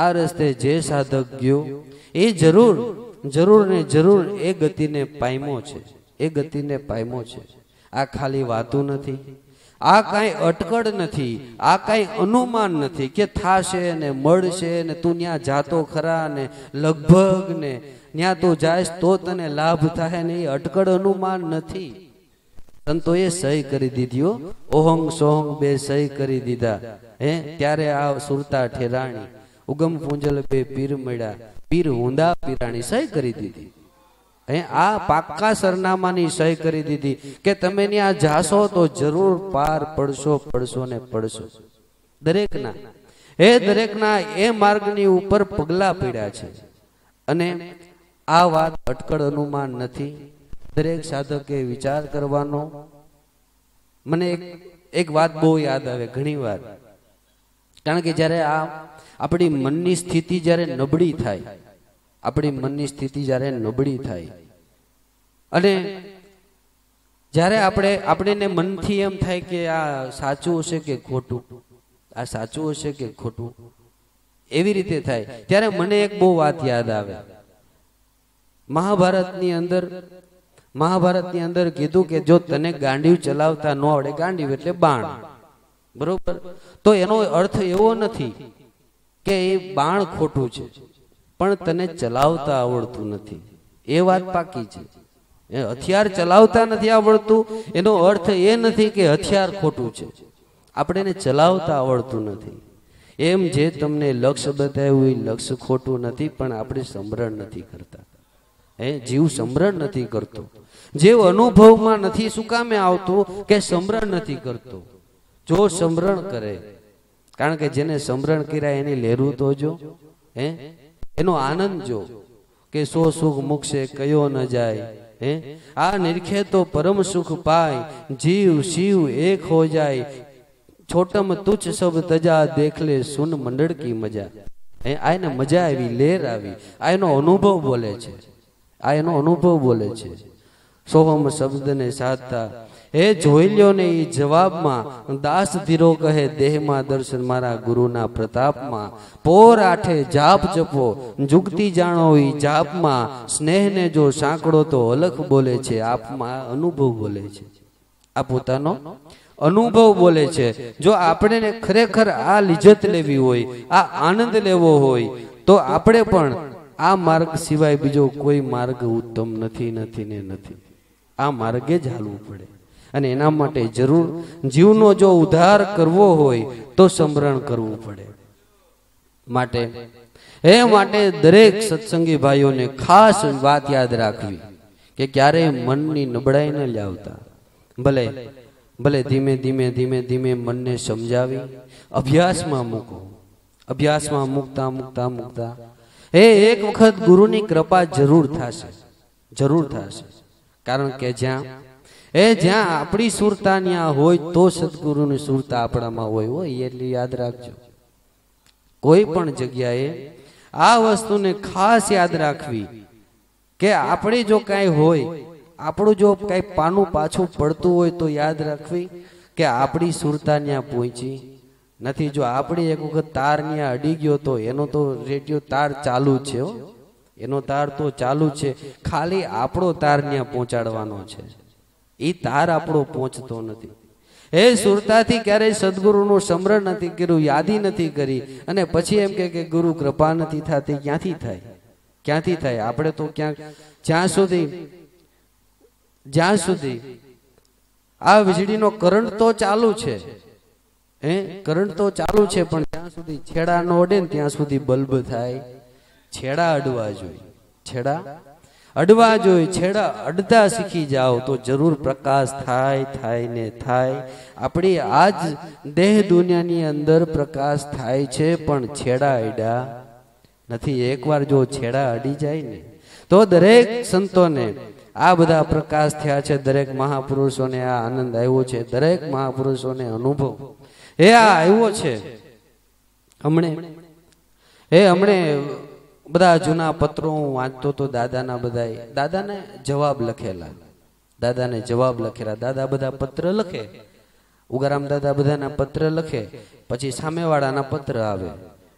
આ રસ્તે જે સાધક ગયો એ જરૂર જરૂર ને જરૂર એ ગતિને પાયમો છે એ ગતિને પાયમો છે આ ખાલી વાતું નથી આ કાંઈ અટકળ નથી આ કાંઈ અનુમાન નથી કે થાશે ને મળશે ને તું ત્યાં જાતો ખરા ને લગભગ ને ત્યાં તું જાયશ તો તને લાભ થાય ને એ અટકળ અનુમાન નથી એ સહી કરી દીધીઓ ઓહંગ સોહંગ બે સહી કરી દીધા હે ત્યારે આ સુરતા ઠેરાણી ઉગમ પૂંજલ બે પીર મળ્યા પીર હુંદા પીરાણી સહી કરી દીધી એ આ પાક્કા સરનામાની સહી કરી દીધી કે તમે ત્યાં જાશો તો જરૂર પાર પડશો પડશો ને પડશો દરેકના એ દરેકના એ માર્ગની ઉપર પગલા પડ્યા છે અને આ વાત અટકળ અનુમાન નથી દરેક સાધકે વિચાર કરવાનો મને એક એક વાત બહુ યાદ આવે ઘણી વાર કારણ કે જ્યારે આ આપણી મનની સ્થિતિ જ્યારે નબળી થાય આપણી મનની સ્થિતિ જ્યારે નબળી થાય અને જ્યારે આપણે આપણને મનથી એમ થાય કે આ સાચું હશે કે ખોટું આ સાચું હશે કે ખોટું એવી રીતે થાય ત્યારે મને એક બહુ વાત યાદ આવે મહાભારતની અંદર મહાભારતની અંદર કીધું કે જો તને ગાંડિયું ચલાવતા ન આવડે ગાંડિયું એટલે બાણ બરોબર તો એનો અર્થ એવો નથી કે એ બાણ ખોટું છે પણ તને ચલાવતા આવડતું નથી એ વાત પાકી છે એ હથિયાર ચલાવતા નથી આવડતું એનો અર્થ એ નથી કે હથિયાર ખોટું છે આપણે એને ચલાવતા આવડતું નથી એમ જે તમને લક્ષ્ય બતાવ્યું એ લક્ષ્ય ખોટું નથી પણ આપણે સંભરણ નથી કરતા હે જીવ સંભરણ નથી કરતો જેવ અનુભવમાં નથી શું કામે આવતું કે સંભરણ નથી કરતો જો સંભરણ કરે કારણ કે જેને સમરણ કર્યા એની લેરું તો જો હે એનો આનંદ જો કે સો સુખ મુકશે કયો ન જાય હે આ નિરખે તો પરમ સુખ પાય જીવ શિવ એક હો જાય છોટમ તુચ્છ સબ તજા દેખલે સુન મંડળકી મજા હે આ એને મજા આવી લેર આવી આ એનો અનુભવ બોલે છે આ એનો અનુભવ બોલે છે સોહમ શબ્દને સાધતા એ જોઈ લ્યો ને એ જવાબમાં દાસ ધીરો કહે દેહમાં દર્શન મારા ગુરુના પ્રતાપમાં પોર આઠે જાપ જપો જુગતી જાણો એ જાપમાં સ્નેહને જો સાંકળો તો અલખ બોલે છે આપમાં અનુભવ બોલે છે આ પોતાનો અનુભવ બોલે છે જો આપણે ખરેખર આ લિજત લેવી હોય આ આનંદ લેવો હોય તો આપણે પણ આ માર્ગ સિવાય બીજો કોઈ માર્ગ ઉત્તમ નથી નથી ને નથી આ માર્ગે જ હાલવું પડે અને એના માટે જરૂર જીવનો જો ઉદ્ધાર કરવો હોય તો સમરણ કરવું પડે માટે એ માટે દરેક સત્સંગી ભાઈઓને ખાસ વાત યાદ રાખવી કે ક્યારેય મનની નબળાઈ ન લાવતા ભલે ભલે ધીમે ધીમે ધીમે ધીમે મનને સમજાવી અભ્યાસમાં મૂકો અભ્યાસમાં મૂકતા મૂકતા મૂકતા એ એક વખત ગુરુની કૃપા જરૂર થશે જરૂર થશે કારણ કે જ્યાં એ જ્યાં આપણી સુરતા ત્યાં હોય તો સદગુરુની સુરતા આપણામાં હોય હોય એટલે યાદ રાખજો કોઈ પણ જગ્યાએ આ વસ્તુને ખાસ યાદ રાખવી કે આપણે જો કાંઈ હોય આપણું જો કાંઈ પાનું પાછું પડતું હોય તો યાદ રાખવી કે આપણી સુરતા ન્યા પહોંચી નથી જો આપણે એક વખત તાર ત્યાં અડી ગયો તો એનો તો રેડિયો તાર ચાલુ છે એનો તાર તો ચાલુ છે ખાલી આપણો તાર ત્યાં પહોંચાડવાનો છે એ તાર આપણો પહોંચતો નથી હે સુરતાથી ક્યારેય સદગુરુનું સમરણ નથી કર્યું યાદી નથી કરી અને પછી એમ કે ગુરુ કૃપા નથી થતી ક્યાંથી થાય ક્યાંથી થાય આપણે તો ક્યાંક જ્યાં સુધી જ્યાં સુધી આ વીજળીનો કરંટ તો ચાલુ છે હે કરંટ તો ચાલુ છે પણ જ્યાં સુધી છેડા ન ઓડે ને ત્યાં સુધી બલ્બ થાય છેડા અડવા જોઈએ છેડા અડવા જોઈએ છેડા અડતા શીખી જાઓ તો જરૂર પ્રકાશ થાય થાય ને થાય આપણી આજ દેહ દુનિયાની અંદર પ્રકાશ થાય છે પણ છેડા અડ્યા નથી એકવાર જો છેડા અડી જાય ને તો દરેક સંતોને આ બધા પ્રકાશ થયા છે દરેક મહાપુરુષોને આ આનંદ આવ્યો છે દરેક મહાપુરુષોને અનુભવ એ આ આવ્યો છે હમણે એ હમણે બધા જૂના પત્રો હું વાંચતો હતો દાદાના બધા દાદાને જવાબ લખેલા દાદાને જવાબ લખેલા દાદા બધા પત્ર લખે ઉગારામ દાદા બધાના પત્ર લખે પછી સામેવાળાના પત્ર આવે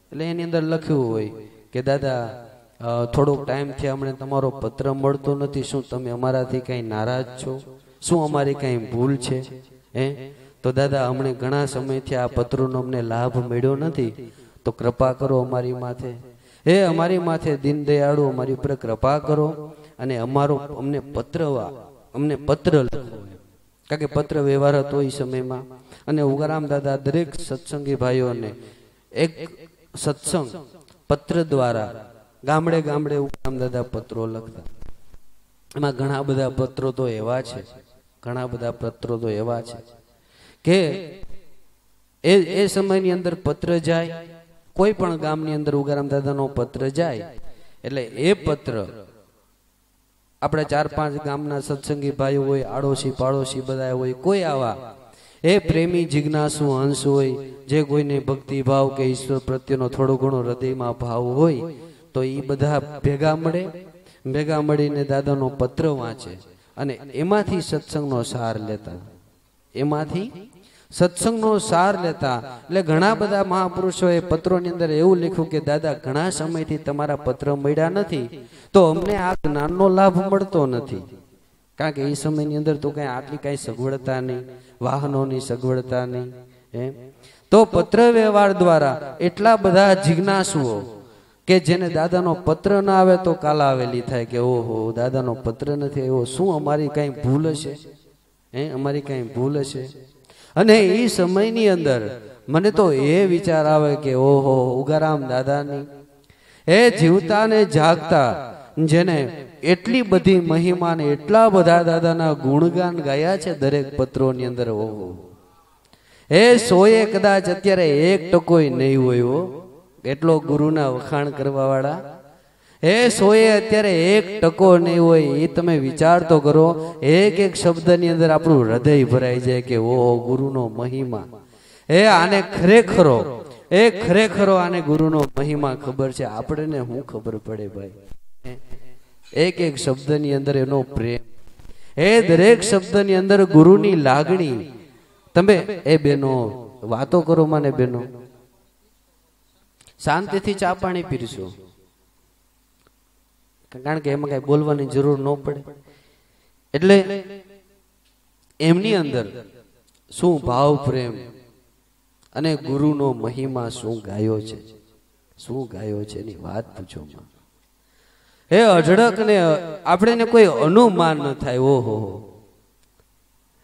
એટલે એની અંદર લખ્યું હોય કે દાદા થોડોક ટાઈમથી અમને તમારો પત્ર મળતો નથી શું તમે અમારાથી કાંઈ નારાજ છો શું અમારી કાંઈ ભૂલ છે હે તો દાદા અમને ઘણા સમયથી આ પત્રોનો અમને લાભ મળ્યો નથી તો કૃપા કરો અમારી માથે હે અમારી માથે દીન દયાળુ અમારી ઉપર કૃપા કરો અને અમારો અમને પત્ર અમને પત્ર લખો કારણ કે પત્ર વ્યવહાર હતો એ સમયમાં અને ઉગારામ દાદા દરેક સત્સંગી ભાઈઓને એક સત્સંગ પત્ર દ્વારા ગામડે ગામડે ઉગારામ દાદા પત્રો લખતા એમાં ઘણા બધા પત્રો તો એવા છે ઘણા બધા પત્રો તો એવા છે કે એ એ સમયની અંદર પત્ર જાય કોઈ પણ ગામની અંદર ઉગારામ દાદાનો પત્ર જાય એટલે એ પત્ર આપણે ચાર પાંચ ગામના સત્સંગી ભાઈઓ હોય આડોશી પાડોશી બધા હોય કોઈ આવા એ પ્રેમી જિજ્ઞાસુ હંસ હોય જે કોઈને ભક્તિ ભાવ કે ઈશ્વર પ્રત્યેનો થોડો ઘણો હૃદયમાં ભાવ હોય તો એ બધા ભેગા મળે ભેગા મળીને દાદાનો પત્ર વાંચે અને એમાંથી સત્સંગનો સાર લેતા એમાંથી સત્સંગનો સાર લેતા એટલે ઘણા બધા મહાપુરુષોએ પત્રોની અંદર એવું લખ્યું કે દાદા ઘણા સમયથી તમારા પત્ર મળ્યા નથી તો અમને આ જ્ઞાનનો લાભ મળતો નથી કારણ કે એ સમયની અંદર તો કાંઈ આટલી કાંઈ સગવડતા નહીં વાહનોની સગવડતા નહીં એમ તો પત્ર વ્યવહાર દ્વારા એટલા બધા જિજ્ઞાસુઓ કે જેને દાદાનો પત્ર ના આવે તો કાલા આવેલી થાય કે ઓહો દાદાનો પત્ર નથી એવો શું અમારી કાંઈ ભૂલ હશે હે અમારી કાંઈ ભૂલ હશે અને એ સમયની અંદર મને તો એ વિચાર આવે કે ઓહો ઉગારામ દાદાની એ જીવતા ને જાગતા જેને એટલી બધી મહિમા ને એટલા બધા દાદાના ગુણગાન ગાયા છે દરેક પત્રોની અંદર ઓહો એ સોએ કદાચ અત્યારે એક ટકોય નહીં હોય એટલો ગુરુના વખાણ કરવાવાળા એ સોએ અત્યારે એક ટકો નહીં હોય એ તમે વિચાર તો કરો એક એક શબ્દની અંદર આપણું હૃદય ભરાઈ જાય કે ઓહો ગુરુનો મહિમા એ આને ખરેખરો એ ખરેખરો આને ગુરુનો મહિમા ખબર છે આપણને શું ખબર પડે ભાઈ એક એક શબ્દની અંદર એનો પ્રેમ એ દરેક શબ્દની અંદર ગુરુની લાગણી તમે એ બેનો વાતો કરો મને બેનો શાંતિથી ચા પાણી પીરશું કારણ કે એમાં કાંઈ બોલવાની જરૂર ન પડે એટલે એમની અંદર શું ભાવ પ્રેમ અને ગુરુનો મહિમા શું ગાયો છે શું ગાયો છે એની વાત પૂછો હે અઢળક ને આપણે કોઈ અનુમાન ન થાય ઓહો હો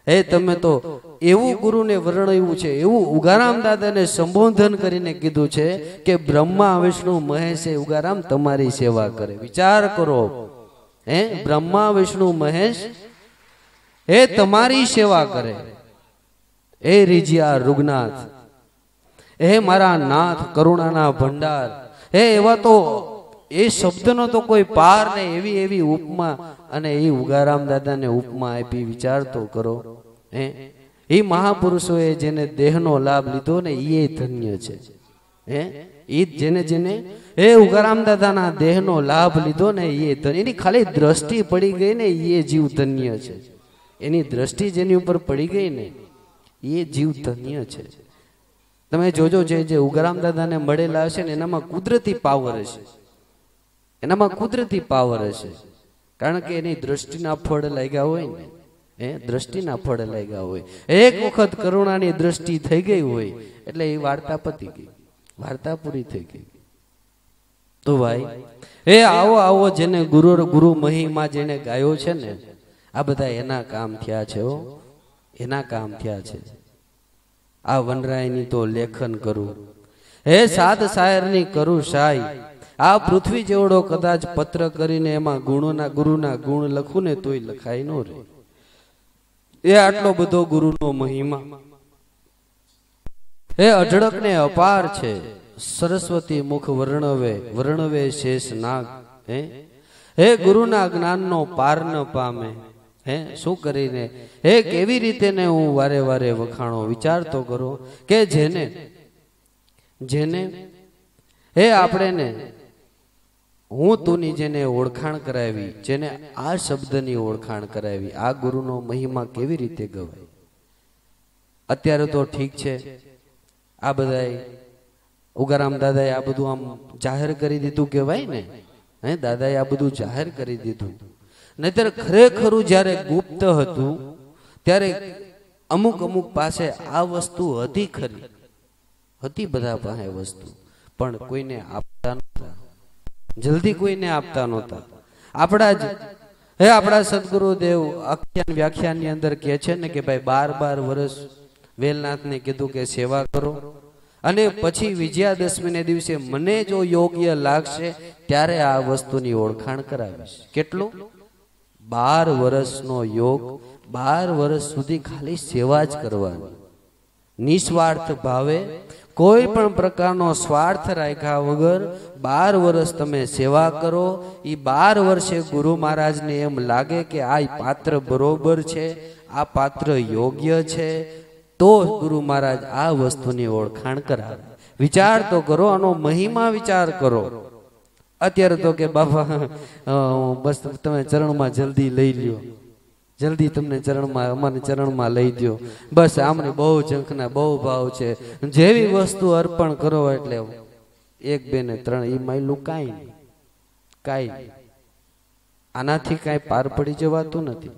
હે તમે તો એવું ગુરુને વર્ણવ્યું છે એવું ઉગારામ દાદાને સંબોધન કરીને કીધું છે કે બ્રહ્મા વિષ્ણુ મહેશે ઉગારામ તમારી સેવા કરે વિચાર કરો હે બ્રહ્મા વિષ્ણુ મહેશ હે તમારી સેવા કરે હે રીજિયા રુગનાથ હે મારા નાથ કરુણાના ભંડાર હે એવા તો એ શબ્દનો તો કોઈ પાર નહીં એવી એવી ઉપમા અને એ ઉગારામ દાદાને ઉપમા આપી વિચારતો કરો હે એ મહાપુરુષોએ જેને દેહનો લાભ લીધો ને એ ધન્ય છે હે એ જેને જેને એ ઉગારામ દાદાના દેહનો લાભ લીધો ને એ એની ખાલી દ્રષ્ટિ પડી ગઈ ને એ જીવ ધન્ય છે એની દ્રષ્ટિ જેની ઉપર પડી ગઈ ને એ જીવ ધન્ય છે તમે જોજો જે જે ઉગારામ દાદાને મળેલા હશે ને એનામાં કુદરતી પાવર હશે એનામાં કુદરતી પાવર હશે કારણ કે એની દ્રષ્ટિના ફળ લાગ્યા હોય ને એ દ્રષ્ટિના ફળ લાગ્યા હોય એક વખત કરુણાની દ્રષ્ટિ થઈ ગઈ હોય એટલે એ વાર્તા પતી ગઈ વાર્તા પૂરી થઈ ગઈ તો ભાઈ એ આવો આવો જેને ગુરુ ગુરુ મહિમા જેને ગાયો છે ને આ બધા એના કામ થયા છે એના કામ થયા છે આ વનરાયની તો લેખન કરું હે સાત શાયરની કરું શાય આ પૃથ્વી જેવડો કદાચ પત્ર કરીને એમાં ગુણોના ગુરુના ગુણ લખું ને તોય લખાય નો રહે એ આટલો બધો ગુરુનો મહિમા એ અઢળકને અપાર છે સરસ્વતી મુખ વર્ણવે વર્ણવે શેષ નાગ હે હે ગુરુના જ્ઞાનનો પાર ન પામે હે શું કરીને હે કેવી રીતે ને હું વારે વારે વખાણો વિચારતો કરો કે જેને જેને હે આપણે ને હું તુની જેને ઓળખાણ કરાવી જેને આ શબ્દની ઓળખાણ કરાવી આ ગુરુનો મહિમા કેવી રીતે ગવાય અત્યારે તો ઠીક છે આ બધાય ઉગારામ દાદાએ આ બધું આમ જાહેર કરી દીધું કહેવાય ને હે દાદાએ આ બધું જાહેર કરી દીધું નહીતર ખરેખરું જ્યારે ગુપ્ત હતું ત્યારે અમુક અમુક પાસે આ વસ્તુ હતી ખરી હતી બધા પાસે વસ્તુ પણ કોઈને આપતા નતા જલ્દી કોઈને આપતા નહોતા આપણા જ હે આપણા સદગુરુ દેવ આખ્યાન વ્યાખ્યાનની અંદર કહે છે ને કે ભાઈ બાર બાર વર્ષ વેલનાથને કીધું કે સેવા કરો અને પછી વિજયાદશમીને દિવસે મને જો યોગ્ય લાગશે ત્યારે આ વસ્તુની ઓળખાણ કરાવીશ કેટલું બાર વર્ષનો યોગ બાર વર્ષ સુધી ખાલી સેવા જ કરવાની નિસ્વાર્થ ભાવે કોઈ પણ પ્રકારનો સ્વાર્થ રાખ્યા વગર બાર વર્ષ તમે સેવા કરો એ બાર વર્ષે ગુરુ મહારાજને એમ લાગે કે આ પાત્ર બરોબર છે આ પાત્ર યોગ્ય છે તો ગુરુ મહારાજ આ વસ્તુની ઓળખાણ કરાવે વિચાર તો કરો આનો મહિમા વિચાર કરો અત્યારે તો કે બાપા બસ તમે ચરણમાં જલ્દી લઈ લ્યો જલ્દી તમને ચરણમાં અમારે ચરણમાં લઈ દો બસ આમને બહુ ઝંખના બહુ ભાવ છે જેવી વસ્તુ અર્પણ કરો એટલે એક બે ને ત્રણ એ માયલું કાંઈ નહીં કાંઈ આનાથી કાંઈ પાર પડી જવાતું નથી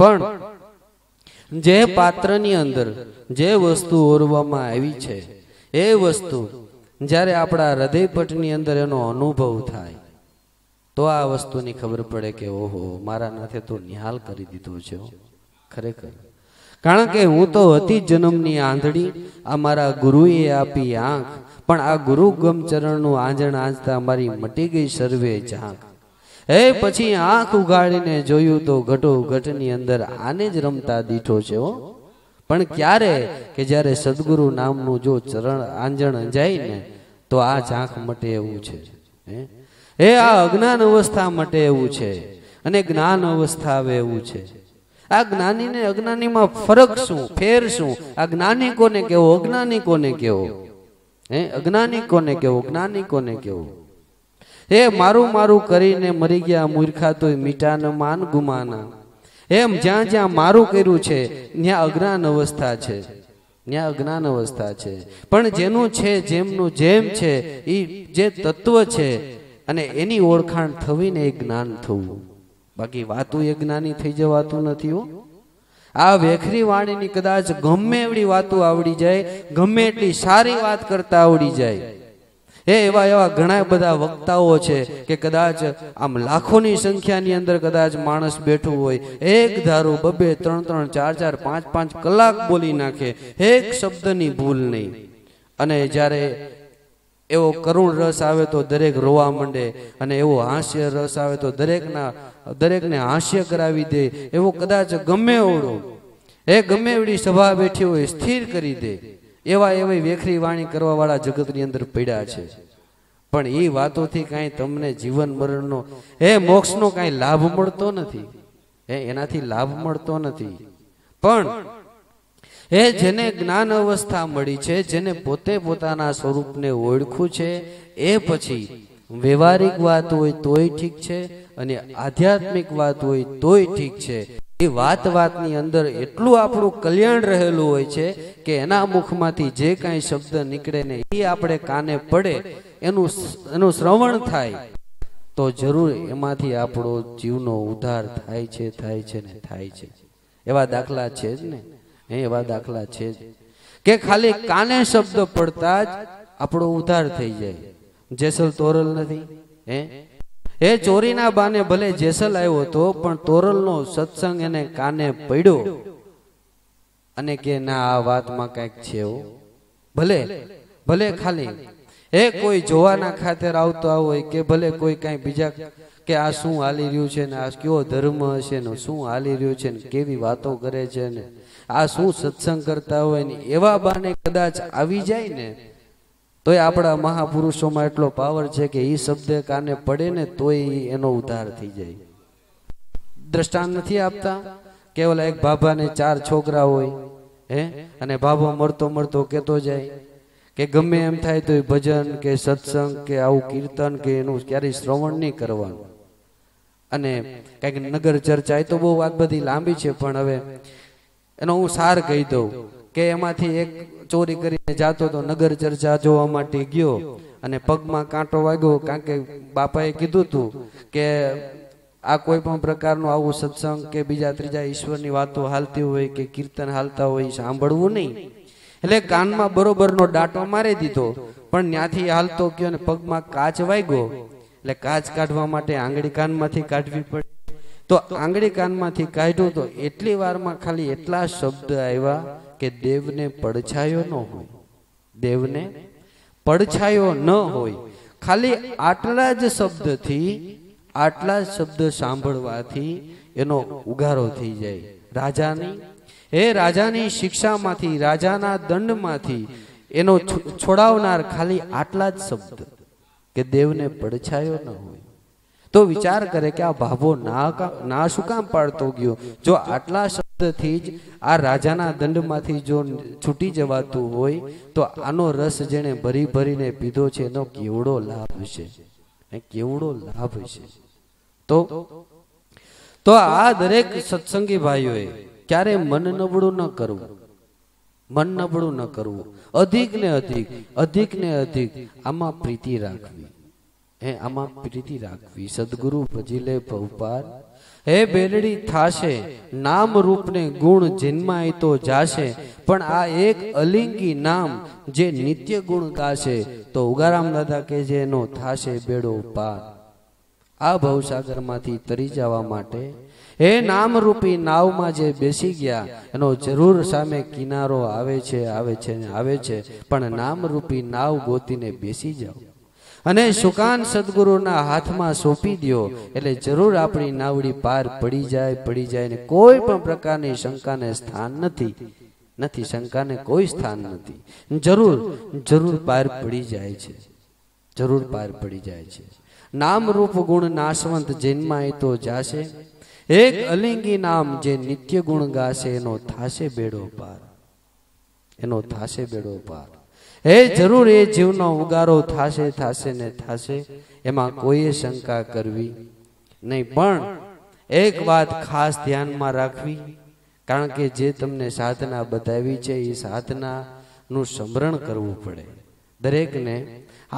પણ જે પાત્રની અંદર જે વસ્તુ ઓરવામાં આવી છે એ વસ્તુ જ્યારે આપણા હૃદયપટની અંદર એનો અનુભવ થાય તો આ વસ્તુની ખબર પડે કે ઓહો મારા નાથે તો નિહાલ કરી દીધો છે ખરેખર કારણ કે હું તો હતી જન્મની આંધળી આ મારા ગુરુએ આપી આંખ પણ આ ગુરુ ચરણનું આંજણ આંજતા મારી મટી ગઈ સર્વે ઝાંખ હે પછી આંખ ઉગાડીને જોયું તો ઘટો ઘટની અંદર આને જ રમતા દીઠો છે હો પણ ક્યારે કે જ્યારે સદગુરુ નામનું જો ચરણ આંજણ અંજાય ને તો આ ઝાંખ મટે એવું છે હે એ આ અજ્ઞાન અવસ્થા માટે એવું છે અને જ્ઞાન અવસ્થા આવે એવું છે આ જ્ઞાની ને અજ્ઞાનીમાં ફરક શું ફેર શું આ જ્ઞાની કોને કેવો અજ્ઞાની કોને કેવો હે અજ્ઞાની કોને કેવો જ્ઞાની કોને કેવો હે મારું મારું કરીને મરી ગયા મૂર્ખા તોય મીટાન માન ગુમાના એમ જ્યાં જ્યાં મારું કર્યું છે ત્યાં અજ્ઞાન અવસ્થા છે ત્યાં અજ્ઞાન અવસ્થા છે પણ જેનું છે જેમનું જેમ છે એ જે તત્વ છે અને એની ઓળખાણ થવીને એ જ્ઞાન થવું બાકી વાતું એ જ્ઞાની થઈ જવાતું નથી હો આ વેખરી વાણીની કદાચ ગમે એવડી વાતો આવડી જાય ગમે એટલી સારી વાત કરતા આવડી જાય એ એવા એવા ઘણા બધા વક્તાઓ છે કે કદાચ આમ લાખોની સંખ્યાની અંદર કદાચ માણસ બેઠું હોય એક ધારું બબે ત્રણ ત્રણ ચાર ચાર પાંચ પાંચ કલાક બોલી નાખે એક શબ્દની ભૂલ નહીં અને જ્યારે એવો કરુણ રસ આવે તો દરેક રોવા માંડે અને એવો હાસ્ય રસ આવે તો દરેકના દરેકને હાસ્ય કરાવી દે એવો કદાચ ગમે એવડો એ ગમે એવડી સભા બેઠી હોય સ્થિર કરી દે એવા એવી વેખરી વાણી કરવાવાળા જગતની અંદર પડ્યા છે પણ એ વાતોથી કાંઈ તમને જીવન મરણનો એ મોક્ષનો કાંઈ લાભ મળતો નથી એ એનાથી લાભ મળતો નથી પણ હે જેને જ્ઞાન અવસ્થા મળી છે જેને પોતે પોતાના સ્વરૂપને ઓળખું છે એ પછી વ્યવહારિક વાત હોય તોય ઠીક છે અને આધ્યાત્મિક વાત હોય તોય ઠીક છે એ વાત વાતની અંદર એટલું આપણું કલ્યાણ રહેલું હોય છે કે એના મુખમાંથી જે કાંઈ શબ્દ નીકળે ને એ આપણે કાને પડે એનું એનું શ્રવણ થાય તો જરૂર એમાંથી આપણો જીવનો ઉધાર થાય છે થાય છે ને થાય છે એવા દાખલા છે જ ને એવા દાખલા છે કે ખાલી કાને શબ્દ પડતા જ આપણો ઉધાર થઈ જાય જેસલ તોરલ નથી હે એ ચોરીના બાને ભલે જેસલ આવ્યો હતો પણ તોરલનો સત્સંગ એને કાને પડ્યો અને કે ના આ વાતમાં કઈક છે ભલે ભલે ખાલી એ કોઈ જોવાના ખાતર આવતો હોય કે ભલે કોઈ કાંઈ બીજા કે આ શું હાલી રહ્યું છે ને આ કયો ધર્મ હશે ને શું હાલી રહ્યું છે ને કેવી વાતો કરે છે ને આ શું સત્સંગ કરતા હોય ને એવા બાને કદાચ આવી જાય ને તોય આપણા મહાપુરુષોમાં એટલો પાવર છે કે એ શબ્દ કાને પડે ને તોય એનો ઉધાર થઈ જાય દ્રષ્ટાંત નથી આપતા કે ઓલા એક બાબાને ચાર છોકરા હોય હે અને બાબો મરતો મરતો કેતો જાય કે ગમે એમ થાય તો ભજન કે સત્સંગ કે આવું કીર્તન કે એનું ક્યારેય શ્રવણ નહીં કરવાનું અને કંઈક નગર ચર્ચા એ તો બહુ વાત બધી લાંબી છે પણ હવે એનો હું સાર કહી દઉં કે એમાંથી એક ચોરી કરીને જાતો તો નગર ચર્ચા જોવા માટે ગયો અને પગમાં કાંટો વાગ્યો કારણ કે બાપાએ કીધું હતું કે આ કોઈ પણ પ્રકારનું આવું સત્સંગ કે બીજા ત્રીજા ઈશ્વરની વાતો હાલતી હોય કે કીર્તન હાલતા હોય સાંભળવું નહીં એટલે કાનમાં બરોબરનો ડાટો મારી દીધો પણ ત્યાંથી હાલતો ગયો ને પગમાં કાચ વાગ્યો એટલે કાચ કાઢવા માટે આંગળી કાનમાંથી કાઢવી પડે તો આંગળી કાનમાંથી કાઢ્યું તો એટલી વારમાં ખાલી એટલા શબ્દ આવ્યા કે દેવને પડછાયો ન હોય દેવને પડછાયો ન હોય ખાલી આટલા જ શબ્દથી આટલા જ શબ્દ સાંભળવાથી એનો ઉઘારો થઈ જાય રાજાની હે રાજાની શિક્ષામાંથી રાજાના દંડમાંથી એનો છોડાવનાર ખાલી આટલા જ શબ્દ કે દેવને પડછાયો ન હોય તો વિચાર કરે કે આ ભાભો ના શું કામ પાડતો ગયો જો આટલા શબ્દથી જ આ રાજાના દંડમાંથી જો છૂટી જવાતું હોય તો આનો રસ જેને ભરી ભરીને પીધો છે એનો કેવડો લાભ છે કેવડો લાભ છે તો તો આ દરેક સત્સંગી ભાઈઓએ ક્યારે મન નબળું ન કરવું મન નબળું ન કરવું અધિક ને અધિક અધિક ને અધિક આમાં પ્રીતિ રાખવી હે આમાં પ્રીતિ રાખવી સદગુરુ ભજીલે ભવપાર હે બેલડી થાશે નામ રૂપને ગુણ જન્માય તો જાશે પણ આ એક અલિંગી નામ જે નિત્ય ગુણ ગાશે તો ઉગારામ દાદા કે જે એનો થાશે બેડો પાર આ ભવસાગરમાંથી તરી જવા માટે હે નામરૂપી નાવમાં જે બેસી ગયા એનો જરૂર સામે કિનારો આવે છે આવે છે ને આવે છે પણ નામરૂપી નાવ ગોતીને બેસી જાઓ અને સુકાન સદગુરુના હાથમાં સોંપી દો એટલે જરૂર આપણી નાવડી પાર પડી જાય પડી જાય ને કોઈ પણ પ્રકારની શંકાને સ્થાન નથી નથી શંકાને કોઈ સ્થાન નથી જરૂર જરૂર પાર પડી જાય છે જરૂર પાર પડી જાય છે નામ રૂપ ગુણ નાશવંત જન્માય તો જાશે એક અલિંગી નામ જે નિત્ય ગુણ ગાશે એનો થાશે બેડો પાર એનો થાશે બેડો પાર એ જરૂર એ જીવનો ઉગારો થાશે થાશે ને થાશે એમાં કોઈએ શંકા કરવી નહીં પણ એક વાત ખાસ ધ્યાનમાં રાખવી કારણ કે જે તમને સાધના બતાવી છે એ સાધનાનું સમરણ કરવું પડે દરેકને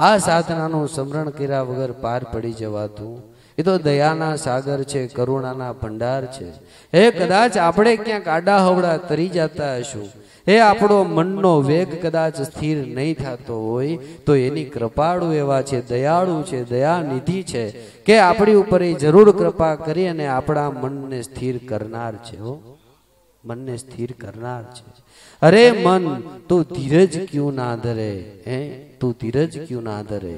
આ સાધનાનું સમરણ કર્યા વગર પાર પડી જવાતું એ તો દયાના સાગર છે કરુણાના ભંડાર છે હે કદાચ આપણે ક્યાંક આડા હવડા તરી જતા હશું હે આપણો મનનો વેગ કદાચ સ્થિર નહીં થતો હોય તો એની કૃપાળુ એવા છે દયાળુ છે દયાનિધિ છે કે આપણી ઉપર એ જરૂર કૃપા કરી અને આપણા મનને સ્થિર કરનાર છે હો મનને સ્થિર કરનાર છે અરે મન તું ધીરજ ક્યું ના ધરે હે તું ધીરજ ક્યું ના ધરે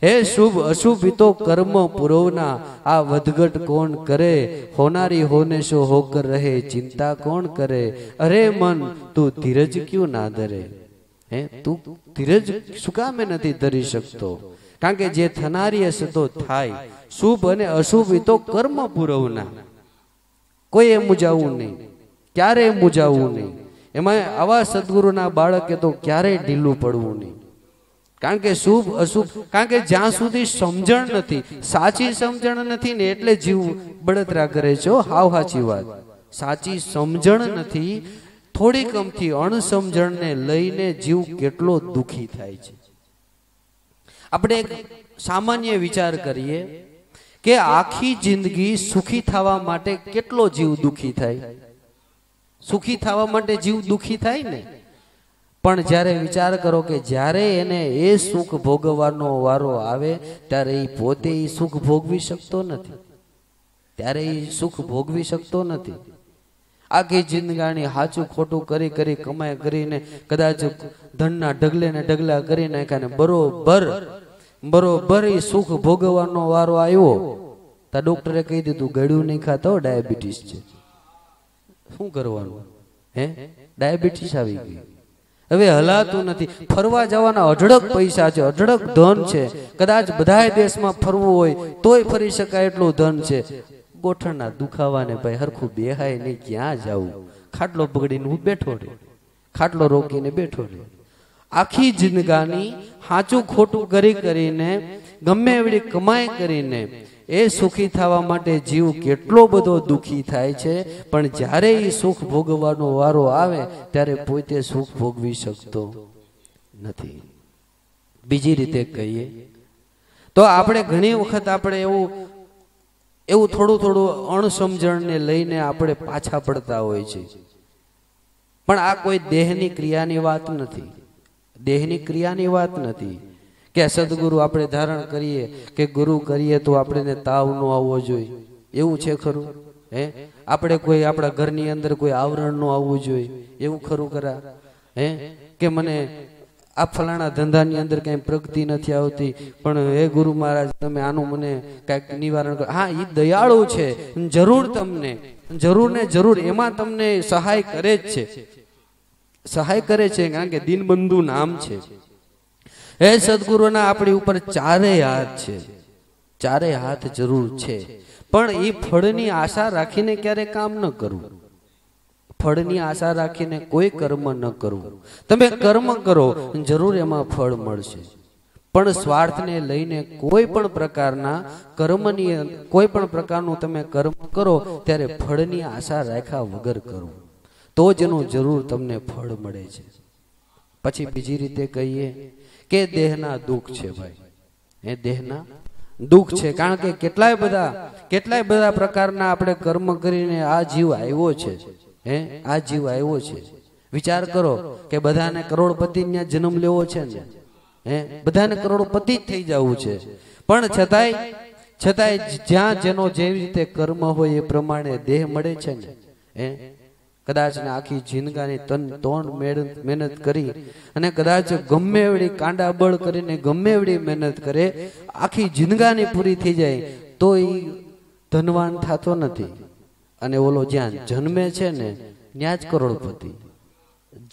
હે શુભ અશુભ તો કર્મ પુરવના આ વધઘટ કોણ કરે હોનારી હોને શો હોકર રહે ચિંતા કોણ કરે અરે મન તું ધીરજ ક્યું ના ધરે હે તું ધીરજ શું કામે નથી ધરી શકતો કારણ કે જે થનારી હશે તો થાય શુભ અને અશુભ તો કર્મ પુરવના કોઈએ મુજાવું નહીં ક્યારેય મુજાવું નહીં એમાં આવા સદગુરુના બાળકે તો ક્યારેય ઢીલું પડવું નહીં કારણ કે શુભ અશુભ કારણ કે જ્યાં સુધી સમજણ નથી સાચી સમજણ નથી ને એટલે જીવ બળતરા કરે છે હાવ સાચી વાત સાચી સમજણ નથી થોડીક અમથી અણસમજણને લઈને જીવ કેટલો દુખી થાય છે આપણે એક સામાન્ય વિચાર કરીએ કે આખી જિંદગી સુખી થવા માટે કેટલો જીવ દુખી થાય સુખી થવા માટે જીવ દુખી થાય ને પણ જ્યારે વિચાર કરો કે જ્યારે એને એ સુખ ભોગવવાનો વારો આવે ત્યારે એ પોતે એ સુખ ભોગવી શકતો નથી ત્યારે એ સુખ ભોગવી શકતો નથી આખી જિંદગાણી હાચું ખોટું કરી કરી કમાઈ કરીને કદાચ ધનના ઢગલે ને ઢગલા કરી નાખ્યા બરોબર બરોબર એ સુખ ભોગવવાનો વારો આવ્યો તો ડોક્ટરે કહી દીધું ગળ્યું નહીં ખાતો ડાયાબિટીસ છે શું કરવાનું હે ડાયાબિટીસ આવી ગઈ હવે હલાતું નથી ફરવા જવાના અઢળક પૈસા છે અઢળક ધન છે કદાચ બધાય દેશમાં ફરવું હોય તોય ફરી શકાય એટલું ધન છે ગોઠણના દુખાવાને ભાઈ હરખું બેહાય નહીં ક્યાં જવું ખાટલો પકડીને હું બેઠો રે ખાટલો રોકીને બેઠો રે આખી જિંદગાની સાચું ખોટું કરી કરીને ગમે એવડી કમાઈ કરીને એ સુખી થવા માટે જીવ કેટલો બધો દુઃખી થાય છે પણ જ્યારે એ સુખ ભોગવવાનો વારો આવે ત્યારે પોતે સુખ ભોગવી શકતો નથી બીજી રીતે કહીએ તો આપણે ઘણી વખત આપણે એવું એવું થોડું થોડું અણસમજણને લઈને આપણે પાછા પડતા હોય છે પણ આ કોઈ દેહની ક્રિયાની વાત નથી દેહની ક્રિયાની વાત નથી કે સદગુરુ આપણે ધારણ કરીએ કે ગુરુ કરીએ તો આપણે તાવ નો આવવો જોઈએ એવું છે ખરું હે આપણે કોઈ આપણા ઘરની અંદર કોઈ આવરણ ન આવવું જોઈએ એવું ખરું કરા હે કે મને આ ફલાણા ધંધાની અંદર કઈ પ્રગતિ નથી આવતી પણ હે ગુરુ મહારાજ તમે આનું મને કાંઈક નિવારણ કરો હા એ દયાળુ છે જરૂર તમને જરૂર ને જરૂર એમાં તમને સહાય કરે જ છે સહાય કરે છે કારણ કે દિનબંધુ નામ છે હે સદગુરુના આપણી ઉપર ચારેય હાથ છે ચારેય હાથ જરૂર છે પણ એ ફળની આશા રાખીને ક્યારે કામ ન કરવું ફળની આશા રાખીને કોઈ કર્મ ન કરવું તમે કર્મ કરો જરૂર એમાં ફળ મળશે પણ સ્વાર્થને લઈને કોઈ પણ પ્રકારના કર્મની કોઈ પણ પ્રકારનું તમે કર્મ કરો ત્યારે ફળની આશા રાખ્યા વગર કરો તો જ એનું જરૂર તમને ફળ મળે છે પછી બીજી રીતે કહીએ કે દેહના દુઃખ છે ભાઈ એ દેહના દુઃખ છે કારણ કે કેટલાય બધા કેટલાય બધા પ્રકારના આપણે કર્મ કરીને આ જીવ આવ્યો છે હે આ જીવ આવ્યો છે વિચાર કરો કે બધાને કરોડપતિ જન્મ લેવો છે ને હે બધાને કરોડપતિ જ થઈ જવું છે પણ છતાંય છતાંય જ્યાં જેનો જેવી રીતે કર્મ હોય એ પ્રમાણે દેહ મળે છે ને હે કદાચ ને આખી જિંદગાની તન તોણ મહેનત કરી અને કદાચ ગમે એવડી કાંડા બળ કરીને ગમે એવડી મહેનત કરે આખી જિંદગાની પૂરી થઈ જાય તો એ ધનવાન થતો નથી અને ઓલો જ્યાં જન્મે છે ને ત્યાં જ કરોડપતિ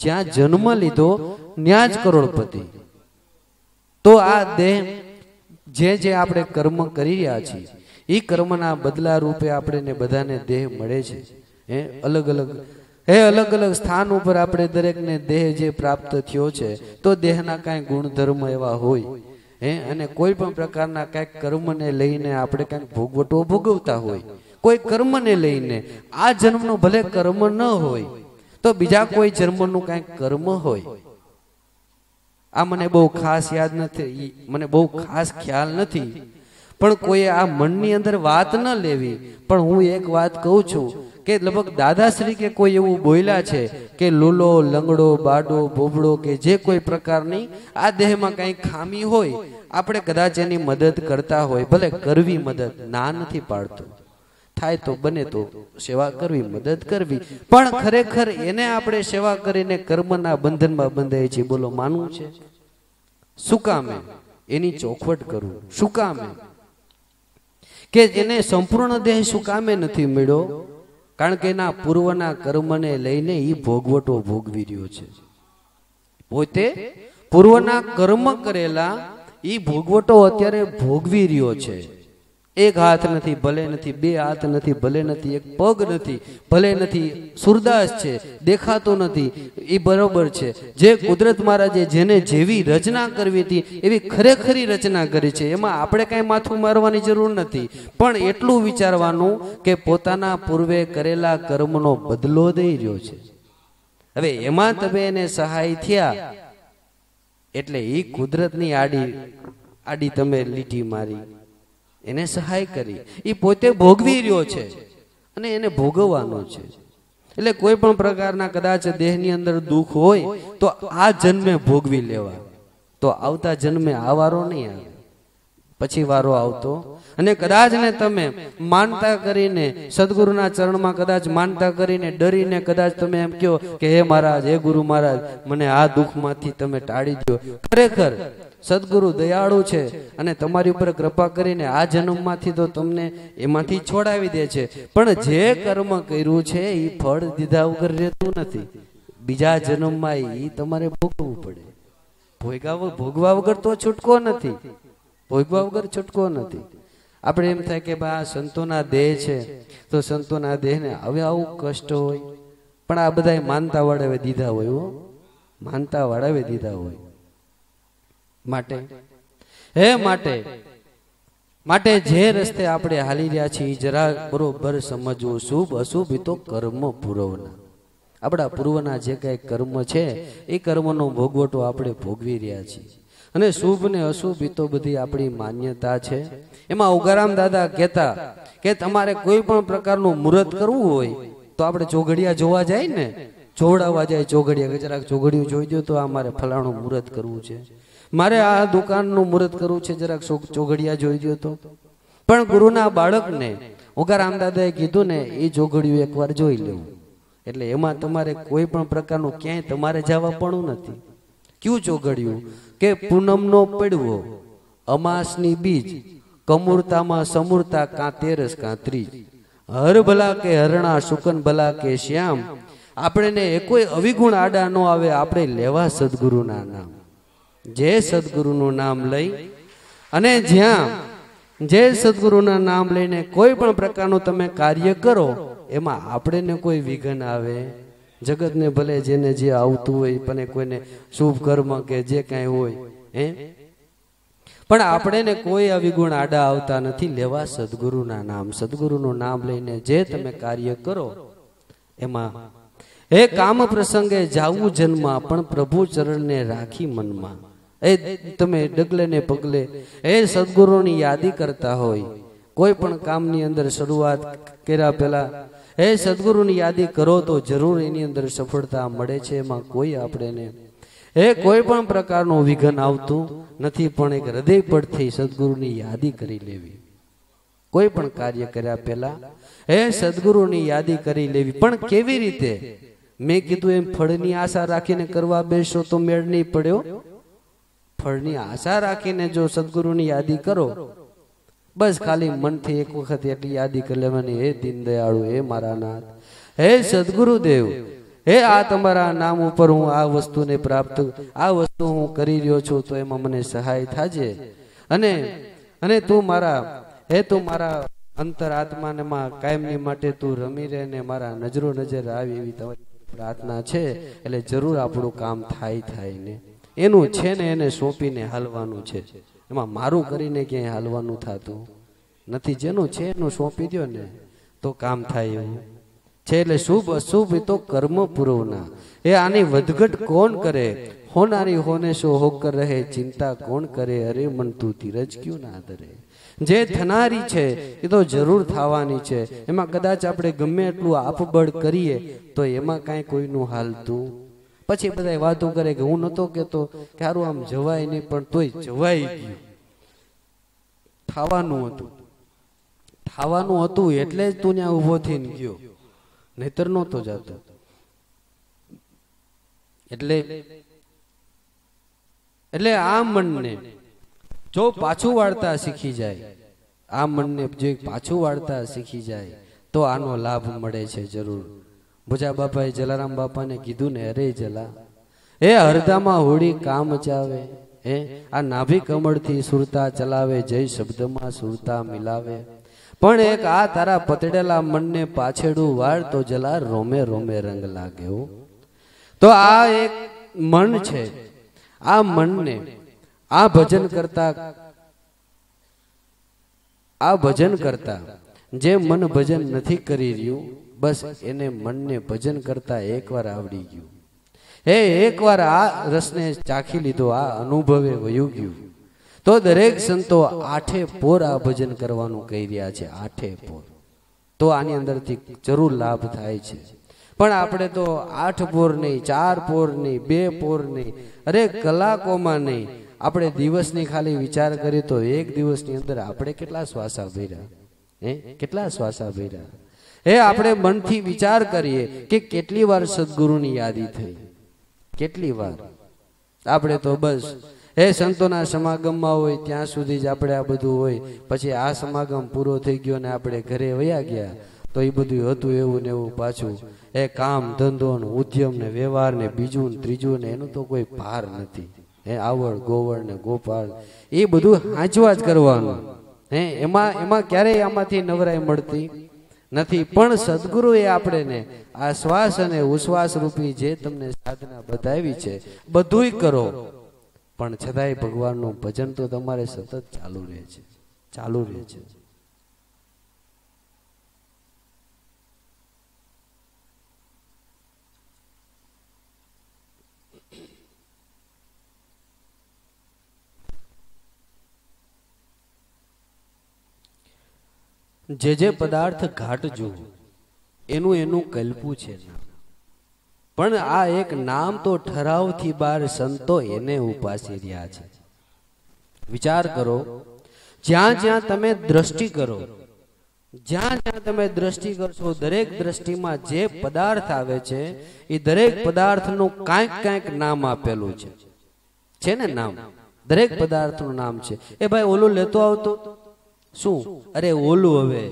જ્યાં જન્મ લીધો ત્યાં જ કરોડપતિ તો આ દેહ જે જે આપણે કર્મ કરી રહ્યા છીએ એ કર્મના બદલા રૂપે આપણે બધાને દેહ મળે છે હે અલગ અલગ એ અલગ અલગ સ્થાન ઉપર આપણે દરેકને દેહ જે પ્રાપ્ત થયો છે તો દેહના કાંઈ ગુણધર્મ એવા હોય હે અને કોઈ પણ પ્રકારના કાંઈક કર્મને લઈને આપણે કાંઈક ભોગવટો ભોગવતા હોય કોઈ કર્મને લઈને આ જન્મનો ભલે કર્મ ન હોય તો બીજા કોઈ જન્મનું કાંઈક કર્મ હોય આ મને બહુ ખાસ યાદ નથી મને બહુ ખાસ ખ્યાલ નથી પણ કોઈએ આ મનની અંદર વાત ન લેવી પણ હું એક વાત કહું છું કે લગભગ દાદાશ્રી કે કોઈ એવું બોલ્યા છે કે લૂલો લંગડો બાડો બોબડો કે જે કોઈ પ્રકારની આ દેહમાં કંઈ ખામી હોય આપણે કદાચ એની મદદ કરતા હોય ભલે કરવી મદદ ના નથી પાડતું થાય તો બને તો સેવા કરવી મદદ કરવી પણ ખરેખર એને આપણે સેવા કરીને કર્મના બંધનમાં બંધાય છે બોલો માનવું છે શું કામે એની ચોખવટ કરવું શું કામે કે એને સંપૂર્ણ દેહ શું કામે નથી મળ્યો કારણ કે એના પૂર્વના કર્મને લઈને એ ભોગવટો ભોગવી રહ્યો છે પોતે પૂર્વના કર્મ કરેલા એ ભોગવટો અત્યારે ભોગવી રહ્યો છે એક હાથ નથી ભલે નથી બે હાથ નથી ભલે નથી એક પગ નથી ભલે નથી સુરદાસ છે દેખાતો નથી એ બરોબર છે જે કુદરત મહારાજે જેને જેવી રચના કરવી હતી એવી ખરેખરી રચના કરી છે એમાં આપણે કાંઈ માથું મારવાની જરૂર નથી પણ એટલું વિચારવાનું કે પોતાના પૂર્વે કરેલા કર્મનો બદલો દઈ રહ્યો છે હવે એમાં તમે એને સહાય થયા એટલે એ કુદરતની આડી આડી તમે લીટી મારી એને સહાય કરી એ પોતે ભોગવી રહ્યો છે અને એને ભોગવવાનો છે એટલે કોઈ પણ પ્રકારના કદાચ દેહની અંદર દુઃખ હોય તો આ જન્મે ભોગવી લેવા તો આવતા જન્મે આ વારો નહીં આવે પછી વારો આવતો અને કદાચ ને તમે માનતા કરીને સદગુરુના ચરણમાં કદાચ માનતા કરીને ડરીને કદાચ તમે એમ કહો કે હે મહારાજ હે ગુરુ મહારાજ મને આ દુઃખમાંથી તમે ટાળી દો ખરેખર સદગુરુ દયાળુ છે અને તમારી ઉપર કૃપા કરીને આ જન્મમાંથી તો તમને એમાંથી છોડાવી દે છે પણ જે કર્મ કર્યું છે એ ફળ દીધા વગર રહેતું નથી બીજા જન્મમાં એ તમારે ભોગવવું પડે ભોગવા ભોગવા વગર તો છૂટકો નથી ભોગવા વગર છૂટકો નથી આપણે એમ થાય કે ભાઈ આ સંતોના દેહ છે તો સંતોના દેહને હવે આવું કષ્ટ હોય પણ આ બધા માનતા વાળાવે દીધા હોય માનતા વાળાવે દીધા હોય માટે હે માટે માટે જે રસ્તે આપણે હાલી રહ્યા છીએ જરા બરોબર સમજવું શુભ અશુભ તો કર્મ પૂર્વના આપણા પૂર્વના જે કાંઈ કર્મ છે એ કર્મનો ભોગવટો આપણે ભોગવી રહ્યા છીએ અને શુભ ને અશુભ તો બધી આપણી માન્યતા છે એમાં ઉગારામ દાદા કહેતા કે તમારે કોઈ પણ પ્રકારનું મુહૂર્ત કરવું હોય તો આપણે ચોઘડિયા જોવા જાય ને જોવડાવવા જાય ચોઘડિયા કે જરાક ચોઘડિયું જોઈ દો તો અમારે ફલાણું મુહૂર્ત કરવું છે મારે આ દુકાનનું મુહૂર્ત કરવું છે જરાક ચોઘડિયા જોઈ ગયો તો પણ ગુરુના બાળકને ઓગારામ દાદાએ કીધું ને એ જોઘડિયું એકવાર જોઈ લેવું એટલે એમાં તમારે કોઈ પણ પ્રકારનું ક્યાંય તમારે જવા પડવું નથી ક્યું ચોઘડિયું કે પૂનમનો પડવો અમાસની બીજ કમૂરતામાં સમૂરતા કાં તેરસ કાં ત્રીજ હર ભલા કે હરણા શુકન ભલા કે શ્યામ આપણે ને એ કોઈ અવિગુણ આડા ન આવે આપણે લેવા સદગુરુના નામ જે સદગુરુનું નામ લઈ અને જ્યાં જે સદગુરુના નામ લઈને કોઈ પણ પ્રકારનું તમે કાર્ય કરો એમાં આપણને કોઈ વિઘન આવે જગતને ભલે જેને જે આવતું હોય પણ કોઈને શુભ કર્મ કે જે કાંઈ હોય હે પણ આપણને કોઈ અવિગુણ આડા આવતા નથી લેવા સદગુરુના નામ સદગુરુનું નામ લઈને જે તમે કાર્ય કરો એમાં એ કામ પ્રસંગે જાવું જન્મા પણ પ્રભુ ચરણને રાખી મનમાં એ તમે ડગલે ને પગલે એ સદગુરુની યાદી કરતા હોય કોઈ પણ કામની અંદર શરૂઆત કર્યા પહેલા એ સદગુરુની યાદી કરો તો જરૂર એની અંદર સફળતા મળે છે એમાં કોઈ આપણે એ કોઈ પણ પ્રકારનું વિઘન આવતું નથી પણ એક હૃદય પરથી સદગુરુની યાદી કરી લેવી કોઈ પણ કાર્ય કર્યા પહેલા એ સદગુરુની યાદી કરી લેવી પણ કેવી રીતે મેં કીધું એમ ફળની આશા રાખીને કરવા બેસો તો મેળ નહીં પડ્યો ફળની આશા રાખીને જો સદગુરુની યાદી કરો બસ ખાલી મનથી એક વખત એટલી યાદી કરી લેવાની હે દીન દયાળુ હે મારા નાથ હે સદગુરુ હે આ તમારા નામ ઉપર હું આ વસ્તુને પ્રાપ્ત આ વસ્તુ હું કરી રહ્યો છું તો એમાં મને સહાય થાજે અને અને તું મારા હે તું મારા અંતરાત્મામાં કાયમની માટે તું રમી રહે ને મારા નજરો નજર આવી એવી તમારી પ્રાર્થના છે એટલે જરૂર આપણું કામ થાય થાય ને એનું છે ને એને સોંપીને હાલવાનું છે એમાં મારું કરીને ક્યાંય હાલવાનું થતું નથી જેનું છે એનું સોંપી દો ને તો કામ થાય એવું છે એટલે શુભ અશુભ એ તો કર્મ પૂર્વના એ આની વધઘટ કોણ કરે હોનારી હોને શો હોકર રહે ચિંતા કોણ કરે અરે મન તું ધીરજ ક્યુ ના ધરે જે થનારી છે એ તો જરૂર થવાની છે એમાં કદાચ આપણે ગમે એટલું આપબળ કરીએ તો એમાં કાંઈ કોઈનું હાલતું પછી બધા વાતો કરે કે હું નતો કેતો કે સારું આમ જવાય નહીં પણ તોય જવાય ગયું થાવાનું હતું થાવાનું હતું એટલે જ તું ત્યાં ઊભો થઈને ગયો નહીતર નહોતો જતો એટલે એટલે આ મનને જો પાછું વાળતા શીખી જાય આ મનને જો પાછું વાળતા શીખી જાય તો આનો લાભ મળે છે જરૂર ભુજા બાપાએ જલારામ બાપાને કીધું ને અરે જલા એ અર્ધામાં હોળી કામ ચાવે હે આ નાભી કમળથી સુરતા ચલાવે જય શબ્દમાં સુરતા મિલાવે પણ એક આ તારા પતડેલા મનને પાછેડું વાળ તો જલા રોમે રોમે રંગ લાગે તો આ એક મન છે આ મનને આ ભજન કરતા આ ભજન કરતા જે મન ભજન નથી કરી રહ્યું બસ એને મનને ભજન કરતા એકવાર આવડી ગયું હે એકવાર આ રસને ચાખી લીધો આ અનુભવે વયું ગયું તો દરેક સંતો આઠે પોર આ ભજન કરવાનું કહી રહ્યા છે આઠે પોર તો આની અંદરથી જરૂર લાભ થાય છે પણ આપણે તો આઠ પોર નહીં ચાર પોર નહીં બે પોર નહીં અરે કલાકોમાં નહીં આપણે દિવસની ખાલી વિચાર કરીએ તો એક દિવસની અંદર આપણે કેટલા શ્વાસા ભર્યા હે કેટલા શ્વાસા ભર્યા હે આપણે મનથી વિચાર કરીએ કે કેટલી વાર સદગુરુની યાદી થઈ કેટલી વાર આપણે તો બસ હે સંતોના સમાગમમાં હોય ત્યાં સુધી જ આપણે આ બધું હોય પછી આ સમાગમ પૂરો થઈ ગયો ને આપણે ઘરે વયા ગયા તો એ બધું હતું એવું ને એવું પાછું એ કામ ધંધો ને ઉદ્યમ ને વ્યવહાર ને બીજું ને ત્રીજું ને એનું તો કોઈ ભાર નથી હે આવડ ગોવળ ને ગોપાળ એ બધું હાંચવા જ કરવાનું હે એમાં એમાં ક્યારેય આમાંથી નવરાઈ મળતી નથી પણ સદગુરુએ આપણને આ શ્વાસ અને ઉશ્વાસ રૂપી જે તમને સાધના બતાવી છે બધુંય કરો પણ છતાંય ભગવાનનું ભજન તો તમારે સતત ચાલુ રહે છે ચાલુ રહે છે જે જે પદાર્થ ઘાટજો એનું એનું કલ્પું છે પણ આ એક નામ તો ઠરાવથી બાર સંતો એને ઉપાસી રહ્યા છે વિચાર કરો જ્યાં જ્યાં તમે દ્રષ્ટિ કરો જ્યાં જ્યાં તમે દ્રષ્ટિ કરશો દરેક દ્રષ્ટિમાં જે પદાર્થ આવે છે એ દરેક પદાર્થનું કાંઈક કાંઈક નામ આપેલું છે છે ને નામ દરેક પદાર્થનું નામ છે એ ભાઈ ઓલું લેતો આવતો શું અરે ઓલું હવે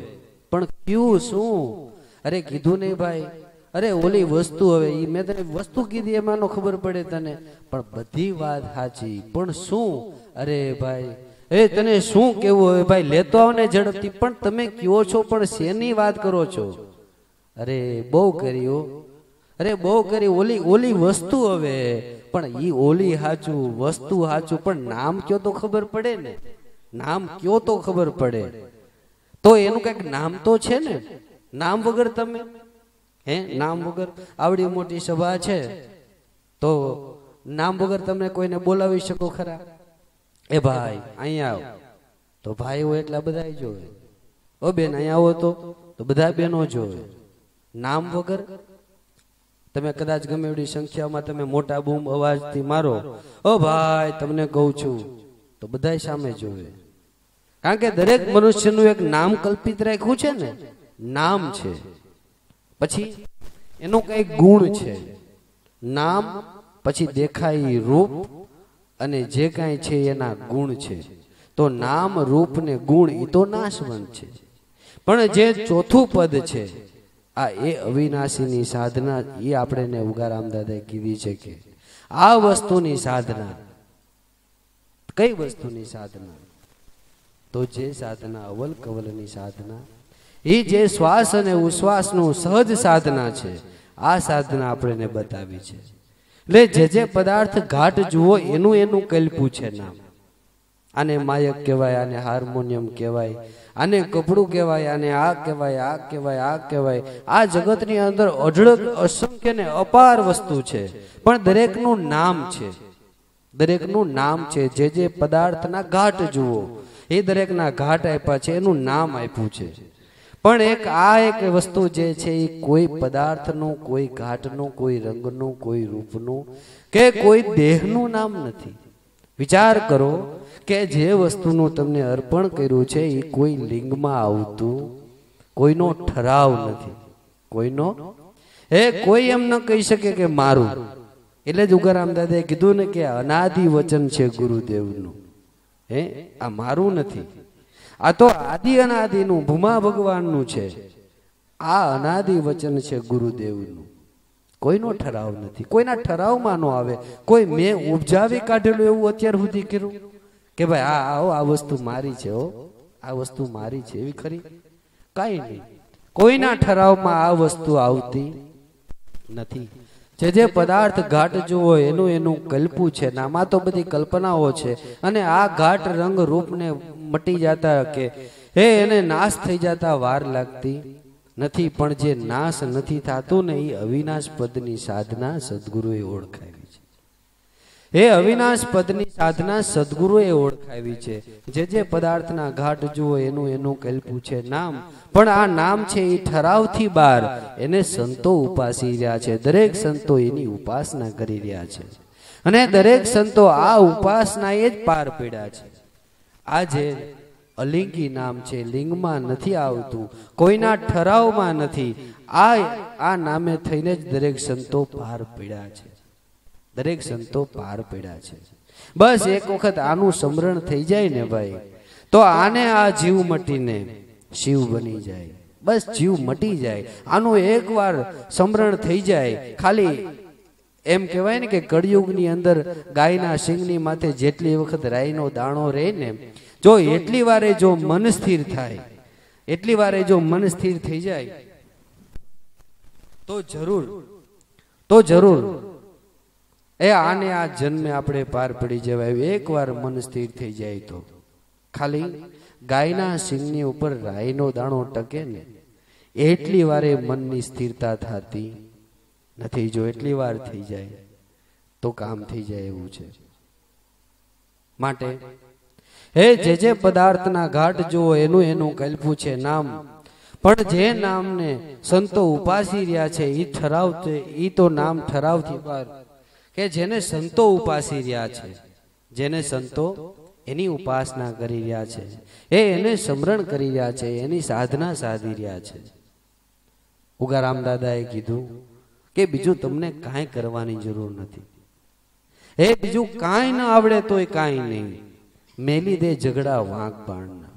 પણ કયું શું અરે કીધું નહીં ભાઈ અરે ઓલી વસ્તુ હવે એ મેં તને વસ્તુ કીધી એમાંનો ખબર પડે તને પણ બધી વાત સાચી પણ શું અરે ભાઈ એ તને શું કેવું હવે ભાઈ લેતો આવ ને ઝડપથી પણ તમે કયો છો પણ શેની વાત કરો છો અરે બહુ કર્યો અરે બહુ કરી ઓલી ઓલી વસ્તુ હવે પણ ઈ ઓલી હાચું વસ્તુ હાચું પણ નામ કયો તો ખબર પડે ને નામ કયો તો ખબર પડે તો એનું કંઈક નામ તો છે ને નામ વગર તમે હે નામ વગર આવડી મોટી સભા છે તો નામ વગર તમે કોઈને બોલાવી શકો ખરા એ ભાઈ અહીંયા આવો તો ભાઈ હોય એટલા બધા જોવે ઓ બેન અહીંયા આવો તો તો બધા બેનો જોવે નામ વગર તમે કદાચ ગમે એવડી સંખ્યામાં તમે મોટા બૂમ અવાજથી મારો ઓ ભાઈ તમને કહું છું તો બધા સામે જોવે કારણ કે દરેક મનુષ્યનું એક નામ કલ્પિત રાખ્યું છે ને નામ છે પછી એનું કઈ ગુણ છે નામ પછી દેખાય રૂપ અને જે કાંઈ છે એના ગુણ છે તો નામ રૂપ ને ગુણ એ તો નાશવંત છે પણ જે ચોથું પદ છે આ એ અવિનાશીની સાધના એ આપણે ઉગારામ દાદાએ કીધી છે કે આ વસ્તુની સાધના કઈ વસ્તુની સાધના તો જે સાધના અવલ કવલની સાધના એ જે શ્વાસ અને ઉશ્વાસનું સહજ સાધના છે આ સાધના આપણે બતાવી છે એટલે જે જે પદાર્થ ઘાટ જુઓ એનું એનું કલ્પુ છે નામ આને માયક કહેવાય આને હાર્મોનિયમ કહેવાય આને કપડું કહેવાય આને આ કહેવાય આ કહેવાય આ કહેવાય આ જગતની અંદર અઢળક અસંખ્ય ને અપાર વસ્તુ છે પણ દરેકનું નામ છે દરેકનું નામ છે જે જે પદાર્થના ઘાટ જુઓ એ દરેકના ઘાટ આપ્યા છે એનું નામ આપ્યું છે પણ એક આ એક વસ્તુ જે છે એ કોઈ પદાર્થનું કોઈ ઘાટનું કોઈ રંગનું કોઈ રૂપનું કે કોઈ દેહનું નામ નથી વિચાર કરો કે જે વસ્તુનું તમને અર્પણ કર્યું છે એ કોઈ લિંગમાં આવતું કોઈનો ઠરાવ નથી કોઈનો એ કોઈ એમ ન કહી શકે કે મારું એટલે જ ઉગારામ દાદાએ કીધું ને કે અનાદિ વચન છે ગુરુદેવનું હે આ મારું નથી આ તો આદિ અનાદિનું ભૂમા ભગવાનનું છે આ અનાદિ વચન છે ગુરુદેવનું કોઈનો ઠરાવ નથી કોઈના ઠરાવમાં ન આવે કોઈ મેં ઉપજાવી કાઢેલું એવું અત્યાર સુધી કર્યું કે ભાઈ આ આવો આ વસ્તુ મારી છે હો આ વસ્તુ મારી છે એવી ખરી કાંઈ નહીં કોઈના ઠરાવમાં આ વસ્તુ આવતી નથી જે જે પદાર્થ ઘાટ જુઓ એનું એનું કલ્પું છે નામાં તો બધી કલ્પનાઓ છે અને આ ઘાટ રંગ રૂપને મટી જતા કે હે એને નાશ થઈ જતા વાર લાગતી નથી પણ જે નાશ નથી થતું ને એ અવિનાશ પદની સાધના સદગુરુએ ઓળખાય હે અવિનાશ પદની સાધના સદગુરુએ ઓળખાવી છે જે જે પદાર્થના ઘાટ જુઓ એનું એનું કલ્પું છે નામ પણ આ નામ છે એ ઠરાવથી બહાર એને સંતો ઉપાસી રહ્યા છે દરેક સંતો એની ઉપાસના કરી રહ્યા છે અને દરેક સંતો આ ઉપાસના એ જ પાર પીડ્યા છે આજે અલિંગી નામ છે લિંગમાં નથી આવતું કોઈના ઠરાવમાં નથી આ આ નામે થઈને જ દરેક સંતો પાર પીડ્યા છે દરેક સંતો પાર પીડા છે બસ એક વખત આનું સમરણ થઈ જાય ને ભાઈ તો આને આ જીવ મટીને શિવ બની જાય બસ જીવ મટી જાય આનું એકવાર સમરણ થઈ જાય ખાલી એમ કહેવાય ને કે કળયુગની અંદર ગાયના સિંગની માથે જેટલી વખત રાયનો દાણો રહે ને જો એટલી વારે જો મન સ્થિર થાય એટલી વારે જો મન સ્થિર થઈ જાય તો જરૂર તો જરૂર એ આને આ જન્મે આપણે પાર પડી જવાય એકવાર મન સ્થિર થઈ જાય તો ખાલી ગાયના સિંગની ઉપર રાયનો દાણો ટકે ને એટલી વારે મનની સ્થિરતા થતી નથી જો એટલી વાર થઈ જાય તો કામ થઈ જાય એવું છે માટે હે જે જે પદાર્થના ઘાટ જુઓ એનું એનું કલ્પું છે નામ પણ જે નામને સંતો ઉપાસી રહ્યા છે એ ઠરાવ એ તો નામ ઠરાવથી બહાર કે જેને સંતો ઉપાસી રહ્યા છે જેને સંતો એની ઉપાસના કરી રહ્યા છે એ એને સમરણ કરી રહ્યા છે એની સાધના સાધી રહ્યા છે ઉગારામ દાદાએ કીધું કે બીજું તમને કાંઈ કરવાની જરૂર નથી એ બીજું કાંઈ ન આવડે તોય કાંઈ નહીં મેલી દે ઝઘડા વાંક બાણના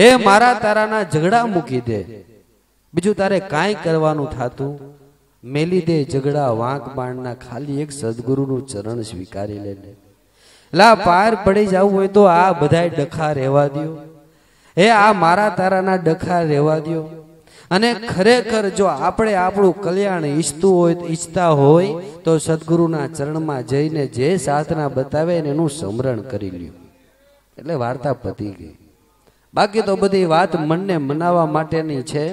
હે મારા તારાના ઝઘડા મૂકી દે બીજું તારે કાંઈ કરવાનું થતું મેલી દે ઝઘડા વાંક બાણના ખાલી એક સદગુરુનું ચરણ સ્વીકારી લે લા પાર પડી જવું હોય તો આ બધાય ડખા રહેવા દો હે આ મારા તારાના ડખા રહેવા દો અને ખરેખર જો આપણે આપણું કલ્યાણ ઈચ્છતું હોય ઈચ્છતા હોય તો સદગુરુના ચરણમાં જઈને જે સાધના બતાવે એનું સમરણ કરી લ્યું એટલે વાર્તા પતી ગઈ બાકી તો બધી વાત મનને મનાવવા માટેની છે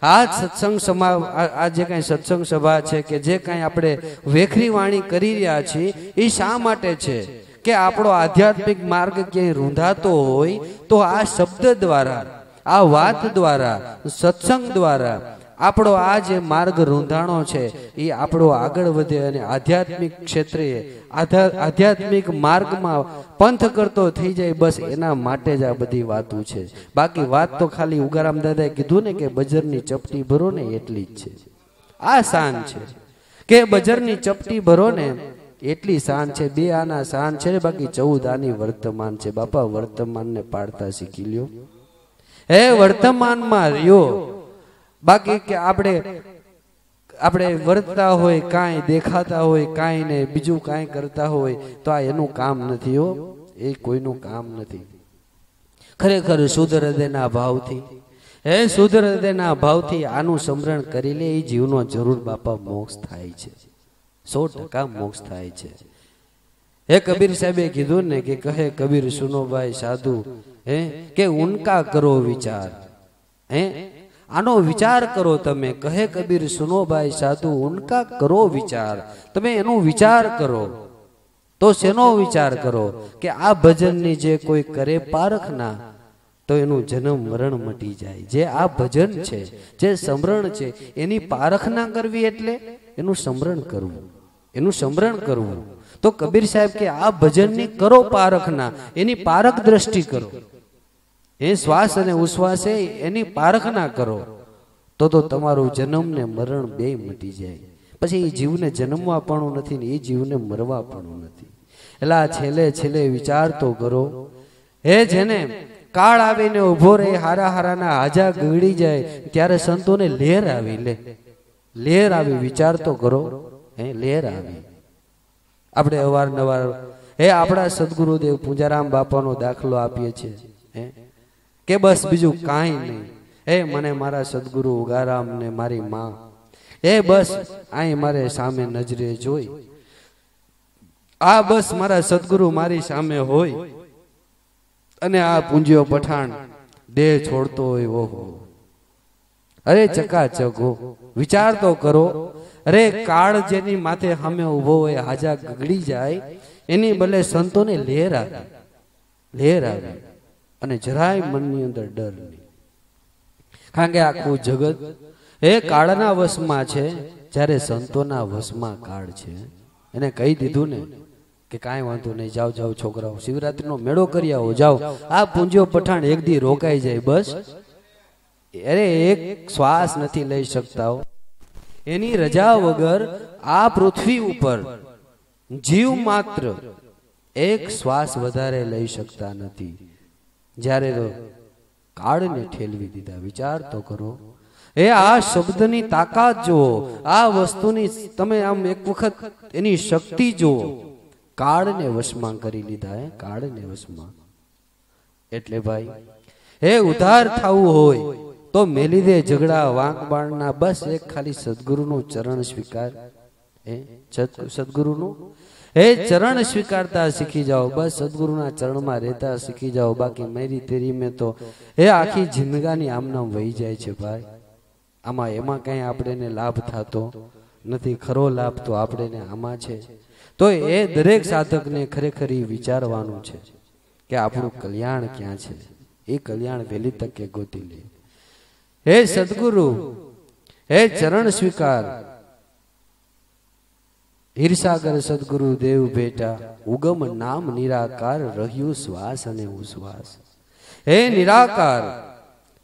આ સત્સંગ સમા આ જે કાંઈ સત્સંગ સભા છે કે જે કાંઈ આપણે વેખરી વાણી કરી રહ્યા છીએ એ શા માટે છે કે આપણો આધ્યાત્મિક માર્ગ ક્યાંય રૂંધાતો હોય તો આ શબ્દ દ્વારા આ વાત દ્વારા સત્સંગ દ્વારા આપણો આ જે માર્ગ રૂંધાણો છે એ આપણો આગળ વધે અને આધ્યાત્મિક ક્ષેત્રે આધ્યાત્મિક માર્ગમાં પંથ કરતો થઈ જાય બસ એના માટે જ આ બધી વાતો છે બાકી વાત તો ખાલી ઉગારામ દાદાએ કીધું ને કે બજરની ચપટી ભરો ને એટલી જ છે આ શાન છે કે બજરની ચપટી ભરો ને એટલી શાન છે બે આના શાન છે બાકી ચૌદ આની વર્તમાન છે બાપા વર્તમાનને પાડતા શીખી લ્યો હે વર્તમાનમાં રહ્યો બાકી કે આપણે આપણે વર્તતા હોય કાંઈ દેખાતા હોય કાંઈ ને બીજું કાંઈ કરતા હોય તો આ એનું કામ નથી હો એ કોઈનું કામ નથી ખરેખર શુદ્ધ હૃદયના ભાવથી હે શુદ્ધ હૃદયના ભાવથી આનું સમરણ કરી લે એ જીવનો જરૂર બાપા મોક્ષ થાય છે સો ટકા મોક્ષ થાય છે હે કબીર સાહેબે કીધું ને કે કહે કબીર સુનોભાઈ સાધુ હે કે ઉનકા કરો વિચાર હે આનો વિચાર કરો તમે કહે કબીર સુનોભાઈ સાધુ ઉનકા કરો વિચાર તમે એનો વિચાર કરો તો શેનો વિચાર કરો કે આ ભજનની જે કોઈ કરે પારખના તો એનું જન્મ મરણ મટી જાય જે આ ભજન છે જે સમરણ છે એની પારખના કરવી એટલે એનું સમરણ કરવું એનું સમરણ કરવું તો કબીર સાહેબ કે આ ભજનની કરો પારખના એની પારખ દ્રષ્ટિ કરો એ શ્વાસ અને ઉશ્વાસ એની પારખના કરો તો તો તમારું જન્મ ને મરણ બે મટી જાય પછી એ જીવને જન્મવા પણ નથી ને એ જીવને મરવા પણ નથી એટલે આ છેલ્લે છેલ્લે વિચાર તો કરો હે જેને કાળ આવીને ઉભો રહે હારા હારાના હાજા ગળી જાય ત્યારે સંતોને લહેર આવી લે લેર આવી વિચાર તો કરો હે લહેર આવી આપણે અવારનવાર હે આપણા સદગુરુદેવ પૂજારામ બાપાનો દાખલો આપીએ છીએ હે કે બસ બીજું કાંઈ નહીં એ મને મારા સદગુરુ ઉગારામ ને મારી માં એ બસ અહીં મારે સામે નજરે જોઈ આ બસ મારા સદગુરુ મારી સામે હોય અને આ પૂંજ્યો પઠાણ દેહ છોડતો હોય ઓહો અરે ચકાચક હો વિચાર તો કરો અરે કાળ જેની માથે સામે ઉભો હોય હાજા ગગડી જાય એની બદલે સંતોને લેર આવે લહેર આવે અને જરાય મનની અંદર ડર નહીં કારણ કે આખું જગત એ કાળના વશમાં છે જ્યારે સંતોના વશમાં કાળ છે એને કહી દીધું ને કે કાંઈ વાંધો નહીં જાઓ જાઓ છોકરાઓ શિવરાત્રીનો મેળો કરી આવો જાઓ આ પૂંજો પઠાણ એક દી રોકાઈ જાય બસ અરે એક શ્વાસ નથી લઈ શકતા એની રજા વગર આ પૃથ્વી ઉપર જીવ માત્ર એક શ્વાસ વધારે લઈ શકતા નથી જ્યારે કાળને ઠેલવી દીધા વિચાર તો કરો એ આ શબ્દની તાકાત જુઓ આ વસ્તુની તમે આમ એક વખત એની શક્તિ જુઓ કાળને વશમાં કરી લીધા એ કાળને વશમાં એટલે ભાઈ હે ઉધાર થવું હોય તો મેલી દે ઝઘડા વાંક બાણના બસ એક ખાલી સદગુરુનો ચરણ સ્વીકાર હે સદગુરુનું હે ચરણ સ્વીકારતા શીખી જાઓ બસ સદગુરુના ચરણમાં રહેતા શીખી જાઓ બાકી મેરી તેરી મેં તો હે આખી જિંદગાની આમનામ વહી જાય છે ભાઈ આમાં એમાં કંઈ આપણે લાભ થતો નથી ખરો લાભ તો આપણે આમાં છે તો એ દરેક સાધકને ખરેખર એ વિચારવાનું છે કે આપણું કલ્યાણ ક્યાં છે એ કલ્યાણ વહેલી તકે ગોતી લે હે સદગુરુ હે ચરણ સ્વીકાર હીરસાગર સદગુરુ દેવ ભેટા ઉગમ નામ નિરાકાર રહ્યું શ્વાસ અને ઉશ્વાસ હે નિરાકાર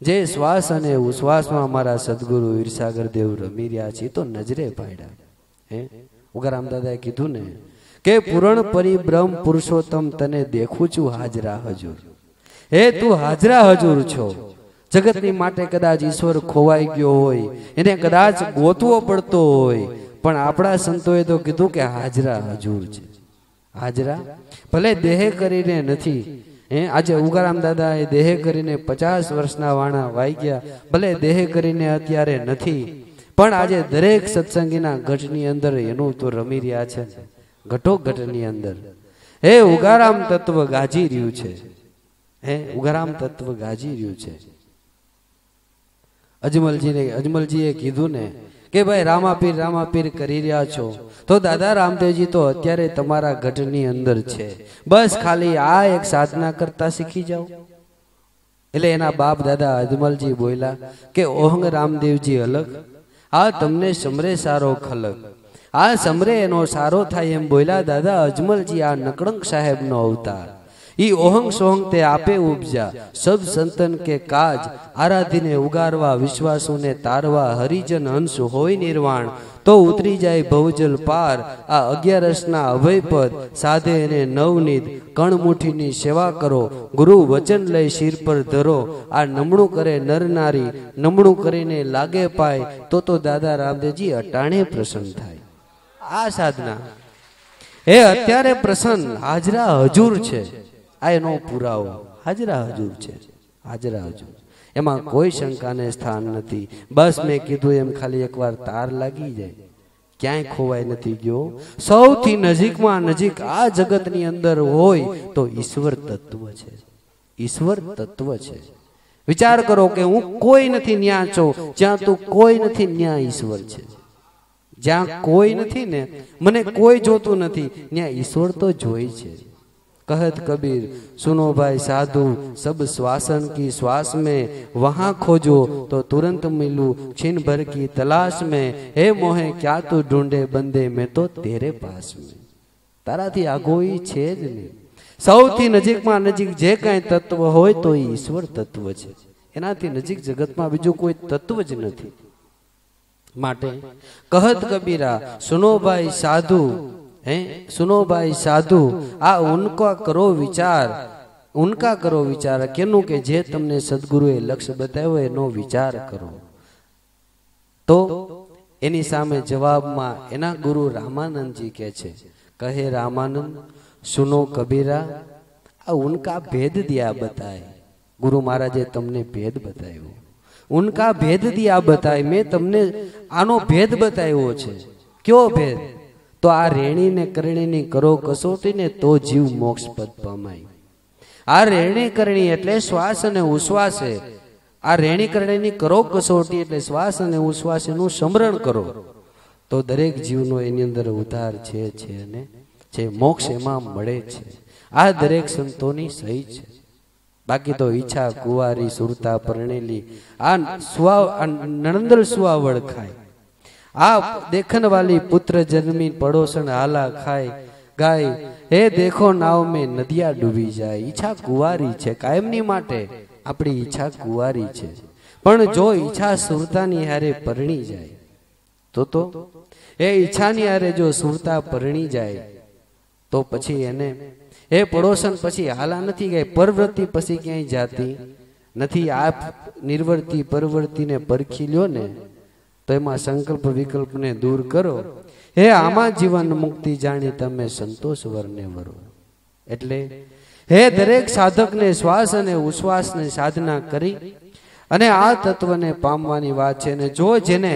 જે શ્વાસ અને ઉશ્વાસમાં અમારા સદગુરુ હીરસાગર દેવ રમી રહ્યા છે તો નજરે પાડ્યા હે ઉગારામ દાદાએ કીધું ને કે પૂરણ પરિબ્રહ્મ પુરુષોત્તમ તને દેખું છું હાજરા હજુર હે તું હાજરા હજુર છો જગતની માટે કદાચ ઈશ્વર ખોવાઈ ગયો હોય એને કદાચ ગોતવો પડતો હોય પણ આપણા સંતોએ તો કીધું કે હાજરા હજુર છે હાજરા ભલે દેહ કરીને નથી હે આજે ઉગારામ દાદા એ દેહ કરીને પચાસ વર્ષના વાણા વાઈ ગયા ભલે દેહ કરીને અત્યારે નથી પણ આજે દરેક સત્સંગીના ઘટની અંદર એનું તો રમી રહ્યા છે ઘટો ઘટની અંદર હે ઉગારામ તત્વ ગાજી રહ્યું છે હે ઉગારામ તત્વ ગાજી રહ્યું છે અજમલજીને અજમલજીએ કીધું ને કે ભાઈ રામાપીર રામાપીર કરી રહ્યા છો તો દાદા રામદેવજી તો અત્યારે તમારા ગઢની અંદર છે બસ ખાલી આ એક સાધના કરતા શીખી જાઓ એટલે એના બાપ દાદા અજમલજી બોલ્યા કે ઓહંગ રામદેવજી અલગ આ તમને સમરે સારો ખલક આ સમરે એનો સારો થાય એમ બોલ્યા દાદા અજમલજી આ નકળંક સાહેબનો અવતાર ઈ ઓહંગ સોહંગ તે આપે ઉપજા સબ સંતન કે કાજ આરાધીને ઉગારવા વિશ્વાસોને તારવા હરિજન હંસ હોય નિર્વાણ તો ઉતરી જાય ભવજલ પાર આ અગિયારસના અભયપદ સાધે એને નવનીત કણમુઠીની સેવા કરો ગુરુ વચન લઈ શિર પર ધરો આ નમણું કરે નરનારી નમણું કરીને લાગે પાય તો તો દાદા રામદેવજી અટાણે પ્રસન્ન થાય આ સાધના એ અત્યારે પ્રસન્ન હાજરા હજુર છે આ એનો પુરાવો હાજરા હજુર છે હાજરા હજુ એમાં કોઈ શંકાને સ્થાન નથી બસ મેં કીધું એમ ખાલી એકવાર તાર લાગી જાય ક્યાંય ખોવાય નથી ગયો સૌથી નજીકમાં નજીક આ જગતની અંદર હોય તો ઈશ્વર તત્વ છે ઈશ્વર તત્વ છે વિચાર કરો કે હું કોઈ નથી ન્યા છો જ્યાં તું કોઈ નથી ન્યા ઈશ્વર છે જ્યાં કોઈ નથી ને મને કોઈ જોતું નથી ત્યાં ઈશ્વર તો જોઈ છે કહત કબીર सुनो भाई साधु सब श्वासन की श्वास में वहाँ खोजो तो तुरंत मिलू छिन भर की तलाश में हे मोहे क्या तू ढूंढे बंदे में तो तेरे पास में તારાથી આગોઈ છે જ નહીં સૌથી નજીકમાં નજીક જે કાંઈ તત્વ હોય તો એ ઈશ્વર તત્વ છે એનાથી નજીક જગતમાં બીજું કોઈ તત્વ જ નથી માટે કહત કબીરા સુનો ભાઈ સાધુ હે સુનો ભાઈ સાધુ આ ઉનકા કરો વિચાર ઉનકા કરો વિચાર કેનું કે જે તમને સદગુરુએ લક્ષ્ય બતાવ્યો એનો વિચાર કરો તો એની સામે જવાબમાં એના ગુરુ રામાનંદજી કે છે કહે રામાનંદ સુનો કબીરા આ ઉનકા ભેદ દિયા બતાય ગુરુ મહારાજે તમને ભેદ બતાવ્યો ઉનકા ભેદ દિયા બતાય મેં તમને આનો ભેદ બતાવ્યો છે કયો ભેદ તો આ રેણીને કરણીની કરો કસોટીને તો જીવ મોક્ષ પદ પમાય આ રેણી કરણી એટલે શ્વાસ અને ઉશ્વાસે આ રેણી કરણીની કરો કસોટી એટલે શ્વાસ અને ઉશ્વાસ ઉશ્વાસનું સમરણ કરો તો દરેક જીવનો એની અંદર ઉધાર છે છે અને છે મોક્ષ એમાં મળે છે આ દરેક સંતોની સહી છે બાકી તો ઈચ્છા કુવારી સુરતા પરણેલી આ સ્વા નણંદર સુવાવડ ખાય આ દેખન વાલી પુત્ર જન્મી પડોસણ હાલા ખાય ગાય હે દેખો નાવ મેં નદિયા ડૂબી જાય ઈચ્છા કુવારી છે કાયમની માટે આપણી ઈચ્છા કુવારી છે પણ જો ઈચ્છા સુરતાની હારે પરણી જાય તો તો એ ઈચ્છાની હારે જો સુરતા પરણી જાય તો પછી એને એ પડોશન પછી હાલા નથી ગઈ પરવ્રતિ પછી ક્યાંય જાતી નથી આ નિર્વર્તી પરવર્તીને પરખી લ્યો ને તો એમાં સંકલ્પ વિકલ્પને દૂર કરો હે આમાં જીવન મુક્તિ જાણી તમે સંતોષ વરને વરો એટલે હે દરેક સાધકને શ્વાસ અને ઉશ્વાસની સાધના કરી અને આ તત્વને પામવાની વાત છે ને જો જેને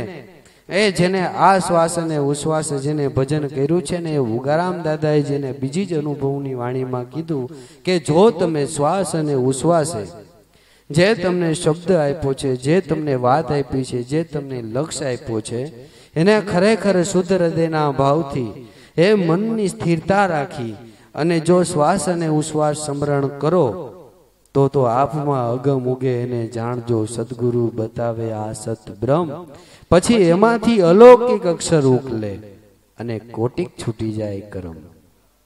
એ જેને આ શ્વાસ અને ઉશ્વાસ જેને ભજન કર્યું છે ને એ ઉગારામ દાદાએ જેને બીજી જ અનુભવની વાણીમાં કીધું કે જો તમે શ્વાસ અને ઉશ્વાસે જે તમને શબ્દ આપ્યો છે જે તમને વાત આપી છે જે તમને લક્ષ્ય આપ્યો છે એને ખરેખર શુદ્ધ હૃદયના ભાવથી એ મનની સ્થિરતા રાખી અને જો શ્વાસ અને ઉશ્વાસ સમરણ કરો તો તો આપમાં અગમ ઉગે એને જાણજો સદગુરુ બતાવે આ સત બ્રહ્મ પછી એમાંથી અલૌકિક અક્ષર ઉકલે અને કોટિક છૂટી જાય કર્મ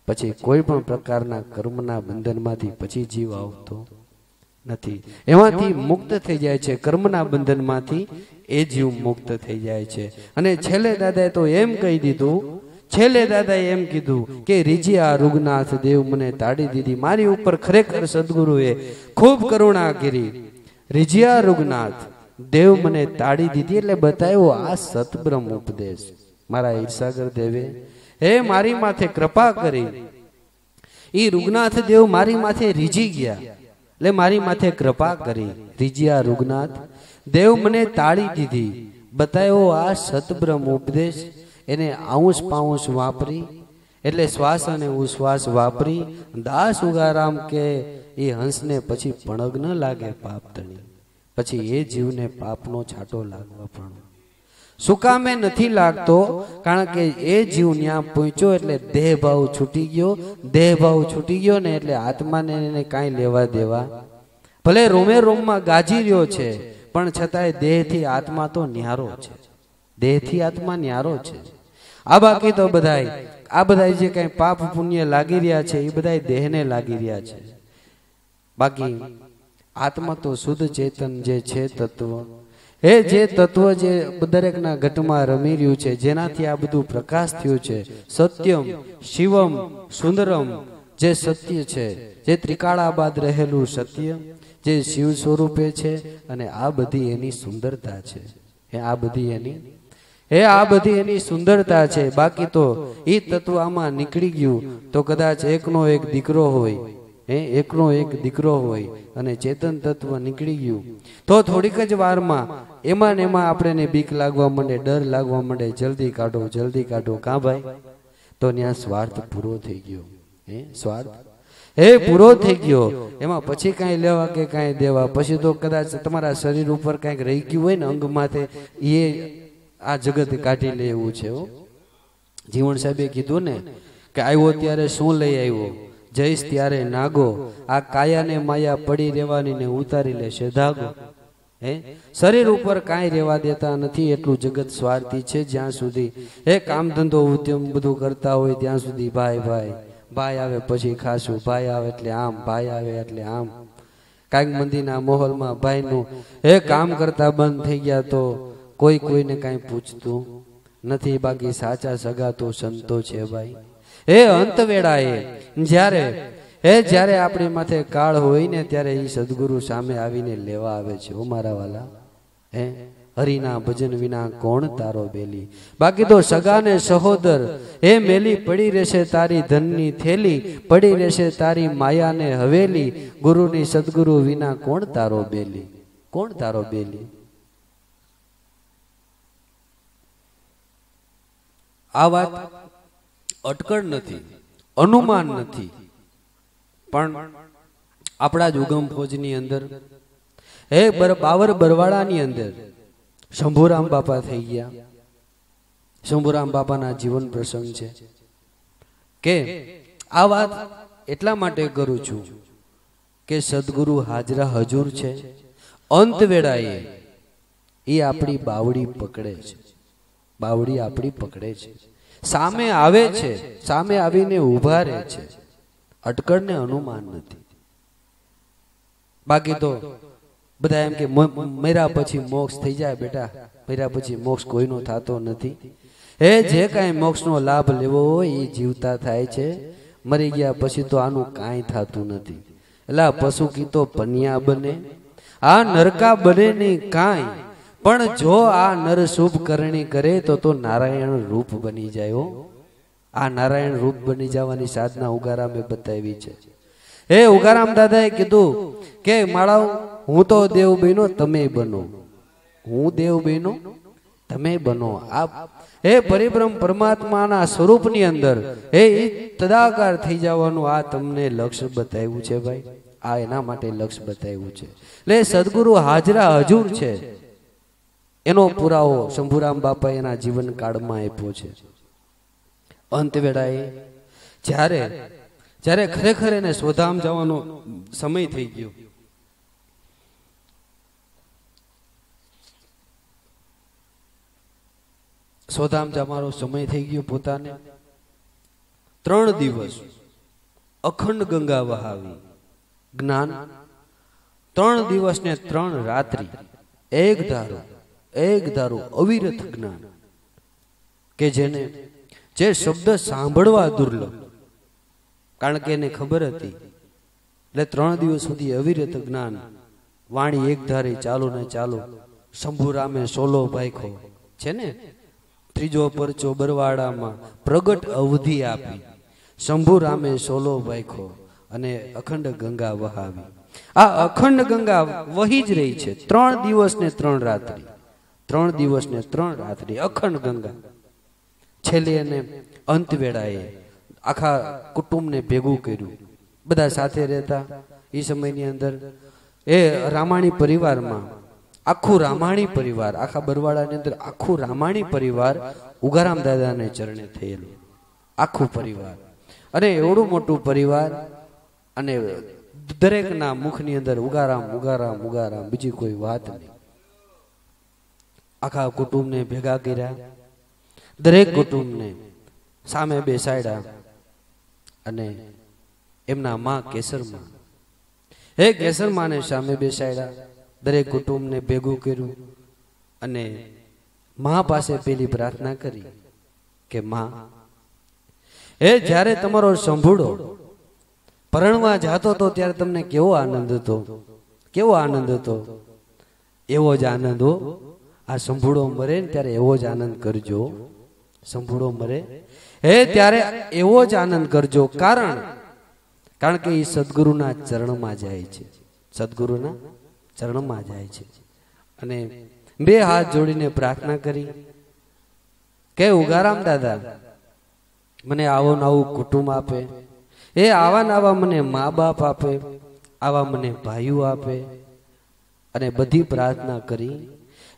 પછી કોઈ પણ પ્રકારના કર્મના બંધનમાંથી પછી જીવ આવતો નથી એમાંથી મુક્ત થઈ જાય છે કર્મના બંધનમાંથી એ જીવ મુક્ત થઈ જાય છે અને છેલ્લે દાદાએ તો એમ કહી દીધું છેલ્લે દાદાએ એમ કીધું કે રીજી આ રૂગનાથ દેવ મને તાડી દીધી મારી ઉપર ખરેખર સદગુરુએ ખૂબ કરુણા કરી રીજિયા રૂગનાથ દેવ મને તાડી દીધી એટલે બતાવ્યો આ સતબ્રહ્મ ઉપદેશ મારા ઈર્ષાગર દેવે હે મારી માથે કૃપા કરી એ રૂગનાથ દેવ મારી માથે રીજી ગયા એટલે મારી માથે કૃપા કરી રીજ્યા રૂગનાથ દેવ મને તાળી દીધી બતાવ્યો આ સતબ્રહ્મ ઉપદેશ એને આઉસ પાઉસ વાપરી એટલે શ્વાસ અને ઉશ્વાસ વાપરી દાસ ઉગારામ કે એ હંસને પછી ભણગ ન લાગે પાપ તણી પછી એ જીવને પાપનો છાંટો લાગવા પણ શું કામે નથી લાગતો કારણ કે એ જીવ ત્યાં પહોંચ્યો એટલે દેહ ભાવ છૂટી ગયો દેહ ભાવ છૂટી ગયો ને એટલે આત્માને એને કાંઈ લેવા દેવા ભલે રોમે રોમમાં ગાજી રહ્યો છે પણ છતાંય દેહથી આત્મા તો ન્યારો છે દેહથી આત્મા ન્યારો છે આ બાકી તો બધાય આ બધા જે કાંઈ પાપ પુણ્ય લાગી રહ્યા છે એ બધા દેહને લાગી રહ્યા છે બાકી આત્મા તો શુદ્ધ ચેતન જે છે તત્વ હે જે તત્વ જે દરેકના ઘટમાં રમી રહ્યું છે જેનાથી આ બધું પ્રકાશ થયું છે સત્યમ શિવમ સુંદરમ જે સત્ય છે જે ત્રિકાળા બાદ રહેલું સત્ય જે શિવ સ્વરૂપે છે અને આ બધી એની સુંદરતા છે હે આ બધી એની હે આ બધી એની સુંદરતા છે બાકી તો એ તત્વ આમાં નીકળી ગયું તો કદાચ એકનો એક દીકરો હોય એ એકનો એક દીકરો હોય અને ચેતન તત્વ નીકળી ગયું તો થોડીક જ વારમાં એમાં ને એમાં આપણે બીક લાગવા માંડે ડર લાગવા માંડે જલ્દી કાઢો જલ્દી કાઢો કાં ભાઈ તો ત્યાં સ્વાર્થ પૂરો થઈ ગયો હે સ્વાર્થ એ પૂરો થઈ ગયો એમાં પછી કાંઈ લેવા કે કાંઈ દેવા પછી તો કદાચ તમારા શરીર ઉપર કાંઈક રહી ગયું હોય ને અંગ માથે એ આ જગત કાઢી લે એવું છે જીવણ સાહેબે કીધું ને કે આવ્યો ત્યારે શું લઈ આવ્યો જઈશ ત્યારે નાગો આ કાયાને માયા પડી રહેવાની ને ઉતારી લેશે ધાગો હે શરીર ઉપર કાંઈ રહેવા દેતા નથી એટલું જગત સ્વાર્થી છે જ્યાં સુધી હે કામ ધંધો ઉદ્યમ બધું કરતા હોય ત્યાં સુધી ભાઈ ભાઈ ભાઈ આવે પછી ખાશું ભાઈ આવે એટલે આમ ભાઈ આવે એટલે આમ કાંઈક મંદિરના માહોલમાં ભાઈનું એ કામ કરતા બંધ થઈ ગયા તો કોઈ કોઈને કાંઈ પૂછતું નથી બાકી સાચા સગા તો સંતો છે ભાઈ હે અંત વેળા એ જ્યારે હે જ્યારે આપણી માથે કાળ હોય ને ત્યારે એ સદગુરુ સામે આવીને લેવા આવે છે ઓ મારા વાલા હે હરિના ભજન વિના કોણ તારો બેલી બાકી તો સગાને સહોદર એ મેલી પડી રહેશે તારી ધનની થેલી પડી રહેશે તારી માયાને હવેલી ગુરુની સદગુરુ વિના કોણ તારો બેલી કોણ તારો બેલી આ વાત અટકળ નથી અનુમાન નથી પણ આપણા જ ઉગમ ફોજની અંદર હે બાવર બરવાળાની અંદર શંભુરામ બાપા થઈ ગયા શંભુરામ બાપાના જીવન પ્રસંગ છે કે આ વાત એટલા માટે કરું છું કે સદગુરુ હાજરા હજુર છે અંત વેળાએ એ આપણી બાવડી પકડે છે બાવડી આપણી પકડે છે સામે આવે છે સામે આવીને ઉભા રહે છે અટકળને અનુમાન નથી બાકી તો બધા એમ કે મર્યા પછી મોક્ષ થઈ જાય બેટા મર્યા પછી મોક્ષ કોઈનો થતો નથી એ જે કાંઈ મોક્ષનો લાભ લેવો હોય એ જીવતા થાય છે મરી ગયા પછી તો આનું કાંઈ થતું નથી એટલે આ પશુ કીતો પન્યા બને આ નરકા બને નહીં કાંઈ પણ જો આ નર શુભ કરણી કરે તો તો નારાયણ રૂપ બની જાય આ નારાયણ રૂપ બની જવાની સાધના ઉગારામે બતાવી છે હે ઉગારામ દાદાએ કીધું કે માળાઓ હું તો દેવ બહેનો તમે બનો હું દેવ બહેનો તમે બનો આ હે પરિબ્રહ્મ પરમાત્માના સ્વરૂપની અંદર હે તદાકાર થઈ જવાનું આ તમને લક્ષ્ય બતાવ્યું છે ભાઈ આ એના માટે લક્ષ્ય બતાવ્યું છે એટલે સદગુરુ હાજરા હજુર છે એનો પુરાવો શંભુરામ બાપા એના જીવન કાળમાં આપ્યો છે અંત વેળાએ જ્યારે જ્યારે ખરેખર એને શોધામ જવાનો સમય થઈ ગયો સોધામ જવાનો સમય થઈ ગયો પોતાને ત્રણ દિવસ અખંડ ગંગા વહાવી જ્ઞાન ત્રણ દિવસ ને ત્રણ રાત્રિ એક ધારો એક ધારું અવિરત જ્ઞાન કે જેને જે શબ્દ સાંભળવા દુર્લભ કારણ કે એને ખબર હતી એટલે ત્રણ દિવસ સુધી અવિરત જ્ઞાન વાણી એક ધારી ચાલુ ને ચાલુ શંભુરામે સોલો ભાઈખો છે ને ત્રીજો પરચો બરવાડામાં પ્રગટ અવધિ આપી શંભુરામે સોલો ભાઈખો અને અખંડ ગંગા વહાવી આ અખંડ ગંગા વહી જ રહી છે ત્રણ દિવસ ને ત્રણ રાત્રિ ત્રણ દિવસ ને ત્રણ રાત્રિ અખંડ ગંગા છેલ્લે અને અંત વેળાએ આખા કુટુંબને ભેગું કર્યું બધા સાથે રહેતા એ સમયની અંદર એ રામાણી પરિવારમાં આખું રામાણી પરિવાર આખા બરવાડાની અંદર આખું રામાણી પરિવાર ઉગારામ દાદાને ચરણે થયેલું આખું પરિવાર અને એવડું મોટું પરિવાર અને દરેકના મુખની અંદર ઉગારામ ઉગારામ ઉગારામ બીજી કોઈ વાત નહીં આખા કુટુંબને ભેગા કર્યા દરેક કુટુંબને સામે બેસાડ્યા અને એમના માં કેસરમાં હે કેસરમાને સામે બેસાડ્યા દરેક કુટુંબને ભેગું કર્યું અને મા પાસે પેલી પ્રાર્થના કરી કે મા હે જ્યારે તમારો સંભૂળો પરણવા જાતો હતો ત્યારે તમને કેવો આનંદ હતો કેવો આનંદ હતો એવો જ આનંદ હો આ સંભૂળો મરે ને ત્યારે એવો જ આનંદ કરજો સંભૂળો મરે હે ત્યારે એવો જ આનંદ કરજો કારણ કારણ કે એ સદગુરુના ચરણમાં જાય છે સદગુરુના ચરણમાં જાય છે અને બે હાથ જોડીને પ્રાર્થના કરી કે ઉગારામ દાદા મને આવો નવું કુટુંબ આપે એ આવા નવા મને મા બાપ આપે આવા મને ભાઈઓ આપે અને બધી પ્રાર્થના કરી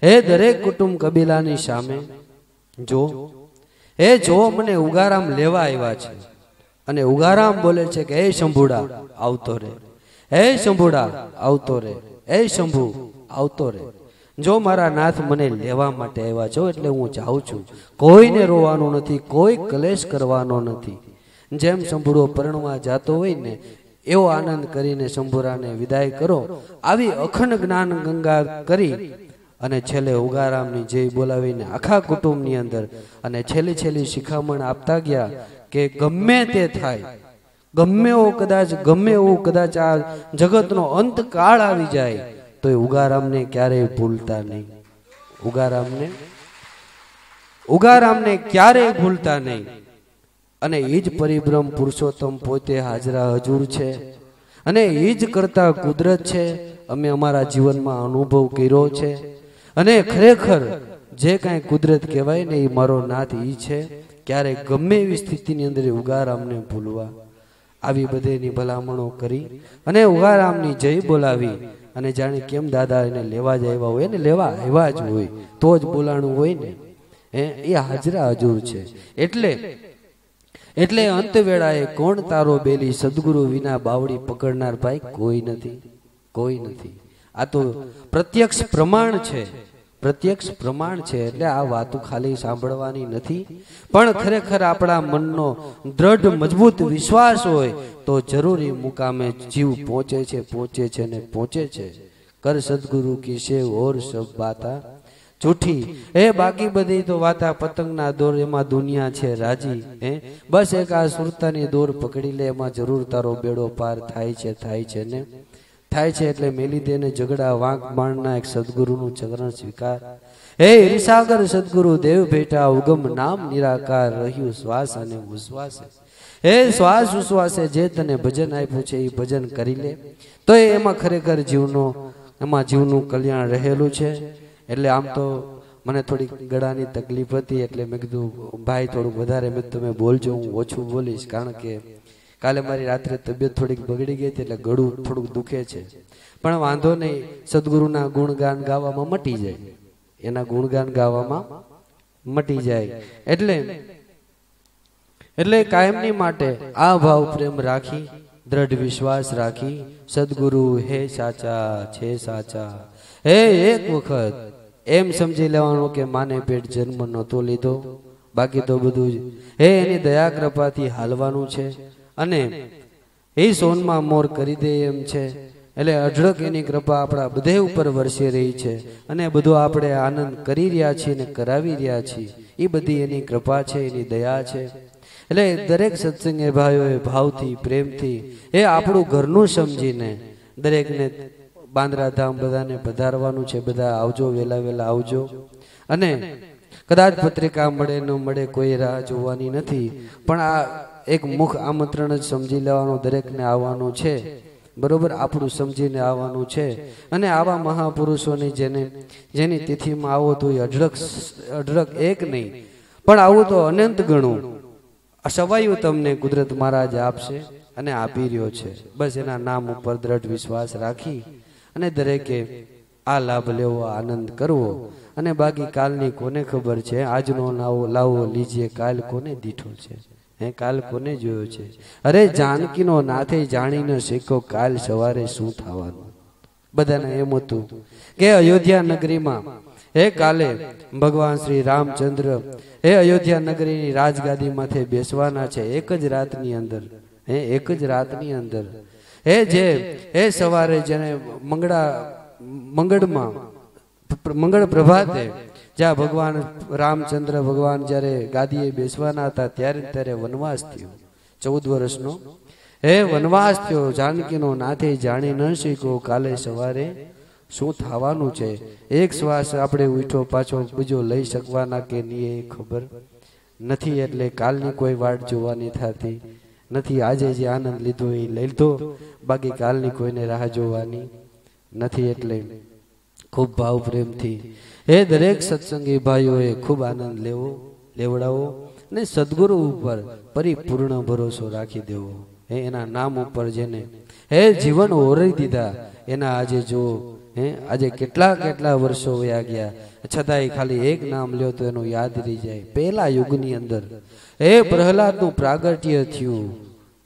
હે દરેક કુટુંબ કબીલાની સામે જો હે જો મને ઉગારામ લેવા આવ્યા છે અને ઉગારામ બોલે છે કે હે શંભુડા આવતો રે હે શંભુડા આવતો રે હે શંભુ આવતો રે જો મારા નાથ મને લેવા માટે આવ્યા છો એટલે હું જાઉં છું કોઈને રોવાનું નથી કોઈ કલેશ કરવાનો નથી જેમ શંભુડો પરણવા જાતો હોય ને એવો આનંદ કરીને શંભુરાને વિદાય કરો આવી અખંડ જ્ઞાન ગંગા કરી અને છેલ્લે ઉગારામની જય બોલાવીને આખા કુટુંબની અંદર અને છેલ્લી છેલ્લી શિખામણ આપતા ગયા કે ગમે તે થાય ગમે એવો કદાચ ગમે એવું કદાચ આ જગતનો અંત કાળ આવી જાય તો એ ઉગારામને ક્યારેય ભૂલતા નહીં ઉગારામને ઉગારામને ક્યારેય ભૂલતા નહીં અને એ જ પરિભ્રમ પુરુષોત્તમ પોતે હાજરા હજુર છે અને એ જ કરતા કુદરત છે અમે અમારા જીવનમાં અનુભવ કર્યો છે અને ખરેખર જે કાંઈ કુદરત કહેવાય ને એ મારો નાથ એ છે ક્યારેક ગમે એવી સ્થિતિની અંદર ઉગારામને ભૂલવા આવી બધેની ભલામણો કરી અને ઉગારામની જય બોલાવી અને જાણે કેમ દાદા એને લેવા જ આવ્યા હોય ને લેવા આવ્યા જ હોય તો જ બોલાણું હોય ને હે એ હાજરા હજુર છે એટલે એટલે અંત વેળાએ કોણ તારો બેલી સદગુરુ વિના બાવડી પકડનાર ભાઈ કોઈ નથી કોઈ નથી આ તો પ્રત્યક્ષ પ્રમાણ છે પ્રત્યક્ષ પ્રમાણ છે એટલે આ વાતો ખાલી સાંભળવાની નથી પણ ખરેખર આપણા મનનો દ્રઢ મજબૂત વિશ્વાસ હોય તો જરૂરી મુકામે જીવ પહોંચે છે પહોંચે છે ને પહોંચે છે કર સદગુરુ કિસે ઓર સબ બાતા જૂઠી એ બાકી બધી તો વાતા પતંગના દોર એમાં દુનિયા છે રાજી હે બસ એક આ સુરતાની દોર પકડી લે એમાં જરૂર તારો બેડો પાર થાય છે થાય છે ને થાય છે એટલે મેલી દેને ઝઘડા વાંક બાણના એક સદગુરુનું ચરણ સ્વીકાર હે રિસાગર સદગુરુ દેવ ભેટા ઉગમ નામ નિરાકાર રહ્યું શ્વાસ અને ઉશ્વાસ હે શ્વાસ ઉશ્વાસે જે તને ભજન આપ્યું છે એ ભજન કરી લે તો એમાં ખરેખર જીવનો એમાં જીવનું કલ્યાણ રહેલું છે એટલે આમ તો મને થોડી ગળાની તકલીફ હતી એટલે મેં કીધું ભાઈ થોડું વધારે મેં તમે બોલજો હું ઓછું બોલીશ કારણ કે કાલે મારી રાત્રે તબિયત થોડીક બગડી ગઈ એટલે ગળું થોડુંક દુખે છે પણ વાંધો નહીં સદગુરુના ગુણગાન ગાવામાં મટી જાય એના ગુણગાન ગાવામાં મટી જાય એટલે એટલે કાયમની માટે આ ભાવ પ્રેમ રાખી દ્રઢ વિશ્વાસ રાખી સદગુરુ હે સાચા છે સાચા હે એક વખત એમ સમજી લેવાનું કે માને પેટ જન્મ નહોતો લીધો બાકી તો બધું જ હે એની દયા કૃપાથી હાલવાનું છે અને એ સોનમાં મોર કરી દે એમ છે એટલે અઢળક એની કૃપા આપણા બધે ઉપર વરસી રહી છે અને બધું આપણે આનંદ કરી રહ્યા છીએ અને કરાવી રહ્યા છીએ એ બધી એની કૃપા છે એની દયા છે એટલે દરેક સત્સંગે ભાઈઓએ ભાવથી પ્રેમથી એ આપણું ઘરનું સમજીને દરેકને બાંદ્રા ધામ બધાને પધારવાનું છે બધા આવજો વહેલા વહેલા આવજો અને કદાચ પત્રિકા મળે ન મળે કોઈ રાહ જોવાની નથી પણ આ એક મુખ આમંત્રણ જ સમજી લેવાનું દરેકને આવવાનું છે બરોબર આપણું સમજીને આવવાનું છે અને આવા મહાપુરુષોની જેને જેની તિથિમાં આવો તો એ અઢળક અઢળક એક નહીં પણ આવું તો અનંત ગણું સવાયું તમને કુદરત મહારાજ આપશે અને આપી રહ્યો છે બસ એના નામ ઉપર દ્રઢ વિશ્વાસ રાખી અને દરેકે આ લાભ લેવો આનંદ કરવો અને બાકી કાલની કોને ખબર છે આજનો લાવો લાવો લીજીએ કાલ કોને દીઠો છે હે કાલ કોને જોયો છે અરે જાનકીનો નાથે જાણીને શીખો કાલ સવારે શું થવાનું બધાને એમ હતું કે અયોધ્યા નગરીમાં હે કાલે ભગવાન શ્રી રામચંદ્ર હે અયોધ્યા નગરીની રાજગાદી માથે બેસવાના છે એક જ રાતની અંદર હે એક જ રાતની અંદર હે જે હે સવારે જેને મંગળા મંગળમાં મંગળ પ્રભાતે જ્યાં ભગવાન રામચંદ્ર ભગવાન જ્યારે ગાદીએ બેસવાના હતા ત્યારે ત્યારે વનવાસ થયો ચૌદ વર્ષનો હે વનવાસ થયો જાનકીનો નાથે જાણી ન શીખો કાલે સવારે શું થવાનું છે એક શ્વાસ આપણે ઉઠો પાછો બીજો લઈ શકવાના કે નહીં એ ખબર નથી એટલે કાલની કોઈ વાટ જોવાની થતી નથી આજે જે આનંદ લીધો એ લઈ લીધો બાકી કાલની કોઈને રાહ જોવાની નથી એટલે ખૂબ ભાવ પ્રેમથી હે દરેક સત્સંગી ભાઈઓએ ખૂબ આનંદ લેવો લેવડાવો ને સદગુરુ ઉપર પરિપૂર્ણ ભરોસો રાખી દેવો હે એના નામ ઉપર જેને હે જીવન ઓરઈ દીધા એના આજે જો હે આજે કેટલા કેટલા વર્ષો વયા ગયા છતાંય ખાલી એક નામ લ્યો તો એનું યાદ રહી જાય પહેલા યુગની અંદર હે પ્રહલાદનું પ્રાગટ્ય થયું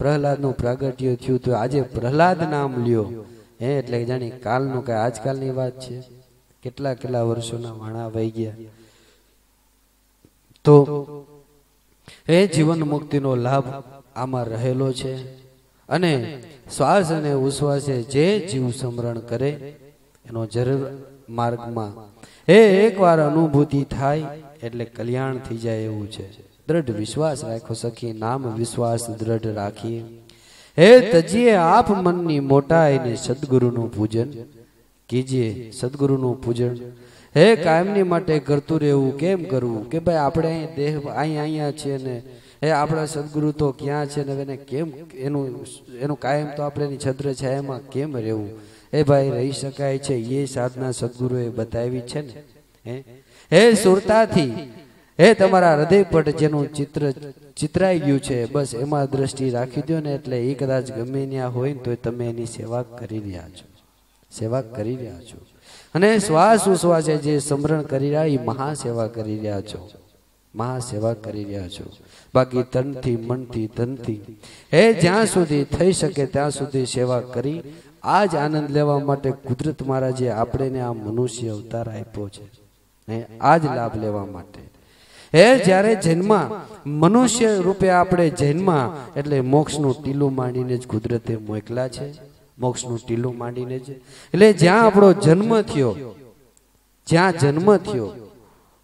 પ્રહલાદનું પ્રાગટ્ય થયું તો આજે પ્રહલાદ નામ લ્યો હે એટલે જાણી કાલનું કાંઈ આજકાલની વાત છે કેટલા કેટલા વર્ષોના માણા વહી ગયા તો એ જીવન મુક્તિનો લાભ આમાં રહેલો છે અને શ્વાસ અને ઉશ્વાસે જે જીવ સમરણ કરે એનો જરૂર માર્ગમાં એ એકવાર અનુભૂતિ થાય એટલે કલ્યાણ થઈ જાય એવું છે દ્રઢ વિશ્વાસ રાખો સખી નામ વિશ્વાસ દ્રઢ રાખીએ હે તજીએ આપ મનની મોટાઈને સદગુરુનું પૂજન કીજીએ સદગુરુનું પૂજન હે કાયમની માટે કરતું રહેવું કેમ કરવું કે ભાઈ આપણે અહીં દેહ અહીં અહીંયા છીએ ને હે આપણા સદગુરુ તો ક્યાં છે ને એને કેમ એનું એનું કાયમ તો આપણે એની છત્ર છાયામાં કેમ રહેવું એ ભાઈ રહી શકાય છે એ સાધના સદગુરુએ બતાવી છે ને હે હે સુરતાથી હે તમારા હૃદયપટ જેનું ચિત્ર ચિતરાઈ ગયું છે બસ એમાં દ્રષ્ટિ રાખી દો ને એટલે એ કદાચ ગમે ત્યાં હોય ને તો તમે એની સેવા કરી રહ્યા છો સેવા કરી રહ્યા છો અને શ્વાસ ઉશ્વાસે જે સમરણ કરી રહ્યા એ મહાસેવા કરી રહ્યા છો મહાસેવા કરી રહ્યા છો બાકી તનથી મનથી તનથી એ જ્યાં સુધી થઈ શકે ત્યાં સુધી સેવા કરી આ જ આનંદ લેવા માટે કુદરત મારા મહારાજે આપણને આ મનુષ્ય અવતાર આપ્યો છે એ આ જ લાભ લેવા માટે એ જ્યારે જન્મા મનુષ્ય રૂપે આપણે જન્મા એટલે મોક્ષનું ટીલું માંડીને જ કુદરતે મોકલા છે મોક્ષનું ટીલું માંડીને છે એટલે જ્યાં આપણો જન્મ થયો જ્યાં જન્મ થયો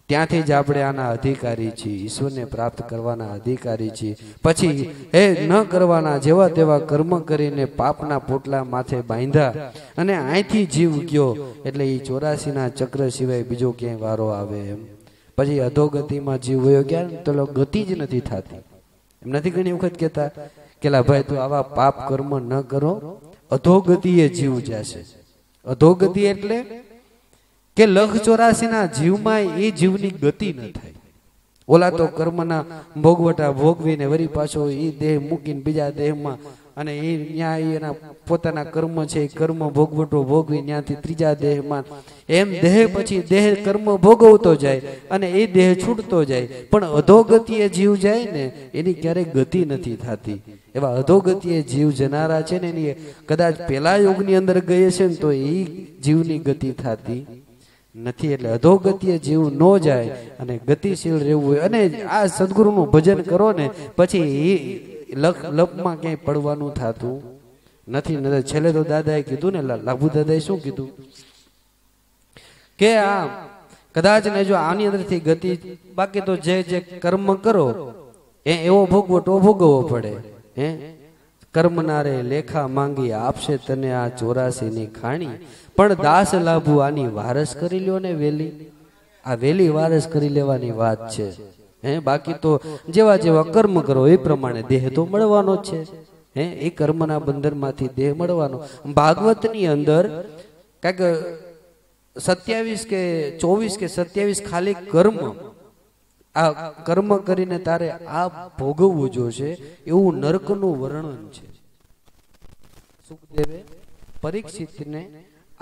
ત્યાંથી જ આપણે આના અધિકારી છીએ ઈશ્વરને પ્રાપ્ત કરવાના અધિકારી છીએ પછી એ ન કરવાના જેવા તેવા કર્મ કરીને પાપના પોટલા માથે બાંધ્યા અને અહીંથી જીવ ગયો એટલે એ ચોરાસીના ચક્ર સિવાય બીજો ક્યાંય વારો આવે એમ પછી અધોગતિમાં જીવ વયો ગયા તો ગતિ જ નથી થતી એમ નથી ઘણી વખત કહેતા કેલા ભાઈ તું આવા પાપ કર્મ ન કરો અધોગતિએ જીવ જશે અધોગતિ એટલે કે લખ ચોરાસીના જીવમાં એ જીવની ગતિ ન થાય ઓલા તો કર્મના ભોગવટા ભોગવીને વરી પાછો એ દેહ મૂકીને બીજા દેહમાં અને એ ન્યાય એના પોતાના કર્મ છે એ કર્મ ભોગવટો ભોગવી ત્યાંથી ત્રીજા દેહમાં એમ દેહ પછી દેહ કર્મ ભોગવતો જાય અને એ દેહ છૂટતો જાય પણ અધોગતિએ જીવ જાય ને એની ક્યારેય ગતિ નથી થતી એવા અધોગતિએ જીવ જનારા છે ને એની કદાચ પેલા યુગની અંદર ગયે છે ને તો એ જીવની ગતિ થતી નથી એટલે અધોગતિએ જીવ ન જાય અને ગતિશીલ રહેવું હોય અને આ સદગુરુનું ભજન કરો ને પછી એ લખ લપમાં ક્યાંય પડવાનું થતું નથી છેલ્લે તો દાદાએ કીધું ને લાભુ દાદાએ શું કીધું કે આ કદાચ ને જો આની અંદરથી ગતિ બાકી તો જે જે કર્મ કરો એ એવો ભોગવટો ભોગવવો પડે હે કર્મ રે લેખા માંગી આપશે તને આ ચોરાસીની ખાણી પણ દાસ લાભુ આની વારસ કરી લ્યો ને વેલી આ વેલી વારસ કરી લેવાની વાત છે હે બાકી તો જેવા જેવા કર્મ કરો એ પ્રમાણે દેહ તો મળવાનો છે હે એ કર્મના બંદરમાંથી દેહ મળવાનો ભાગવતની અંદર કાંઈક સત્યાવીસ કે ચોવીસ કે સત્યાવીસ ખાલી કર્મ આ કર્મ કરીને તારે આ ભોગવવું જોશે એવું નર્કનું વર્ણન છે સુખદેવે પરીક્ષિતને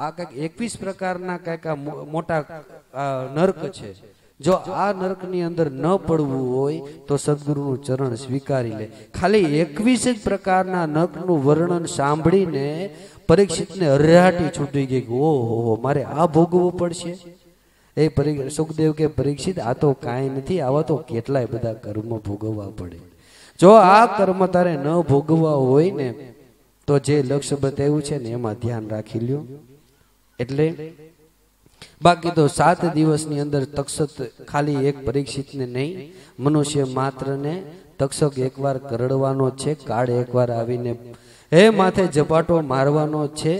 આ કંઈક એકવીસ પ્રકારના કંઈક આ મોટા નર્ક છે જો આ નરકની અંદર ન પડવું હોય તો સદગુરુનું ચરણ સ્વીકારી લે ખાલી એકવીસ જ પ્રકારના નરકનું વર્ણન સાંભળીને પરીક્ષિતને હરહાટી છૂટી ગઈ કે ઓહો મારે આ ભોગવવું પડશે એ સુખદેવ કે પરીક્ષિત આ તો કાંઈ નથી આવા તો કેટલાય બધા કર્મ ભોગવવા પડે જો આ કર્મ તારે ન ભોગવવા હોય ને તો જે લક્ષ્ય બતાવ્યું છે ને એમાં ધ્યાન રાખી લ્યો એટલે બાકી તો સાત દિવસની અંદર તક્ષક ખાલી એક પરીક્ષિતને નહીં મનુષ્ય માત્રને તક્ષક એકવાર કરડવાનો છે કાળ એકવાર આવીને હે માથે ઝપાટો મારવાનો છે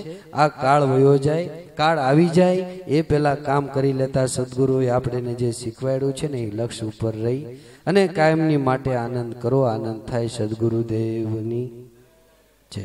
આ કાળ વયો જાય કાળ આવી જાય એ પહેલાં કામ કરી લેતા સદગુરુએ આપણને જે શીખવાડ્યું છે ને એ લક્ષ ઉપર રહી અને કાયમની માટે આનંદ કરો આનંદ થાય સદગુરુદેવની જય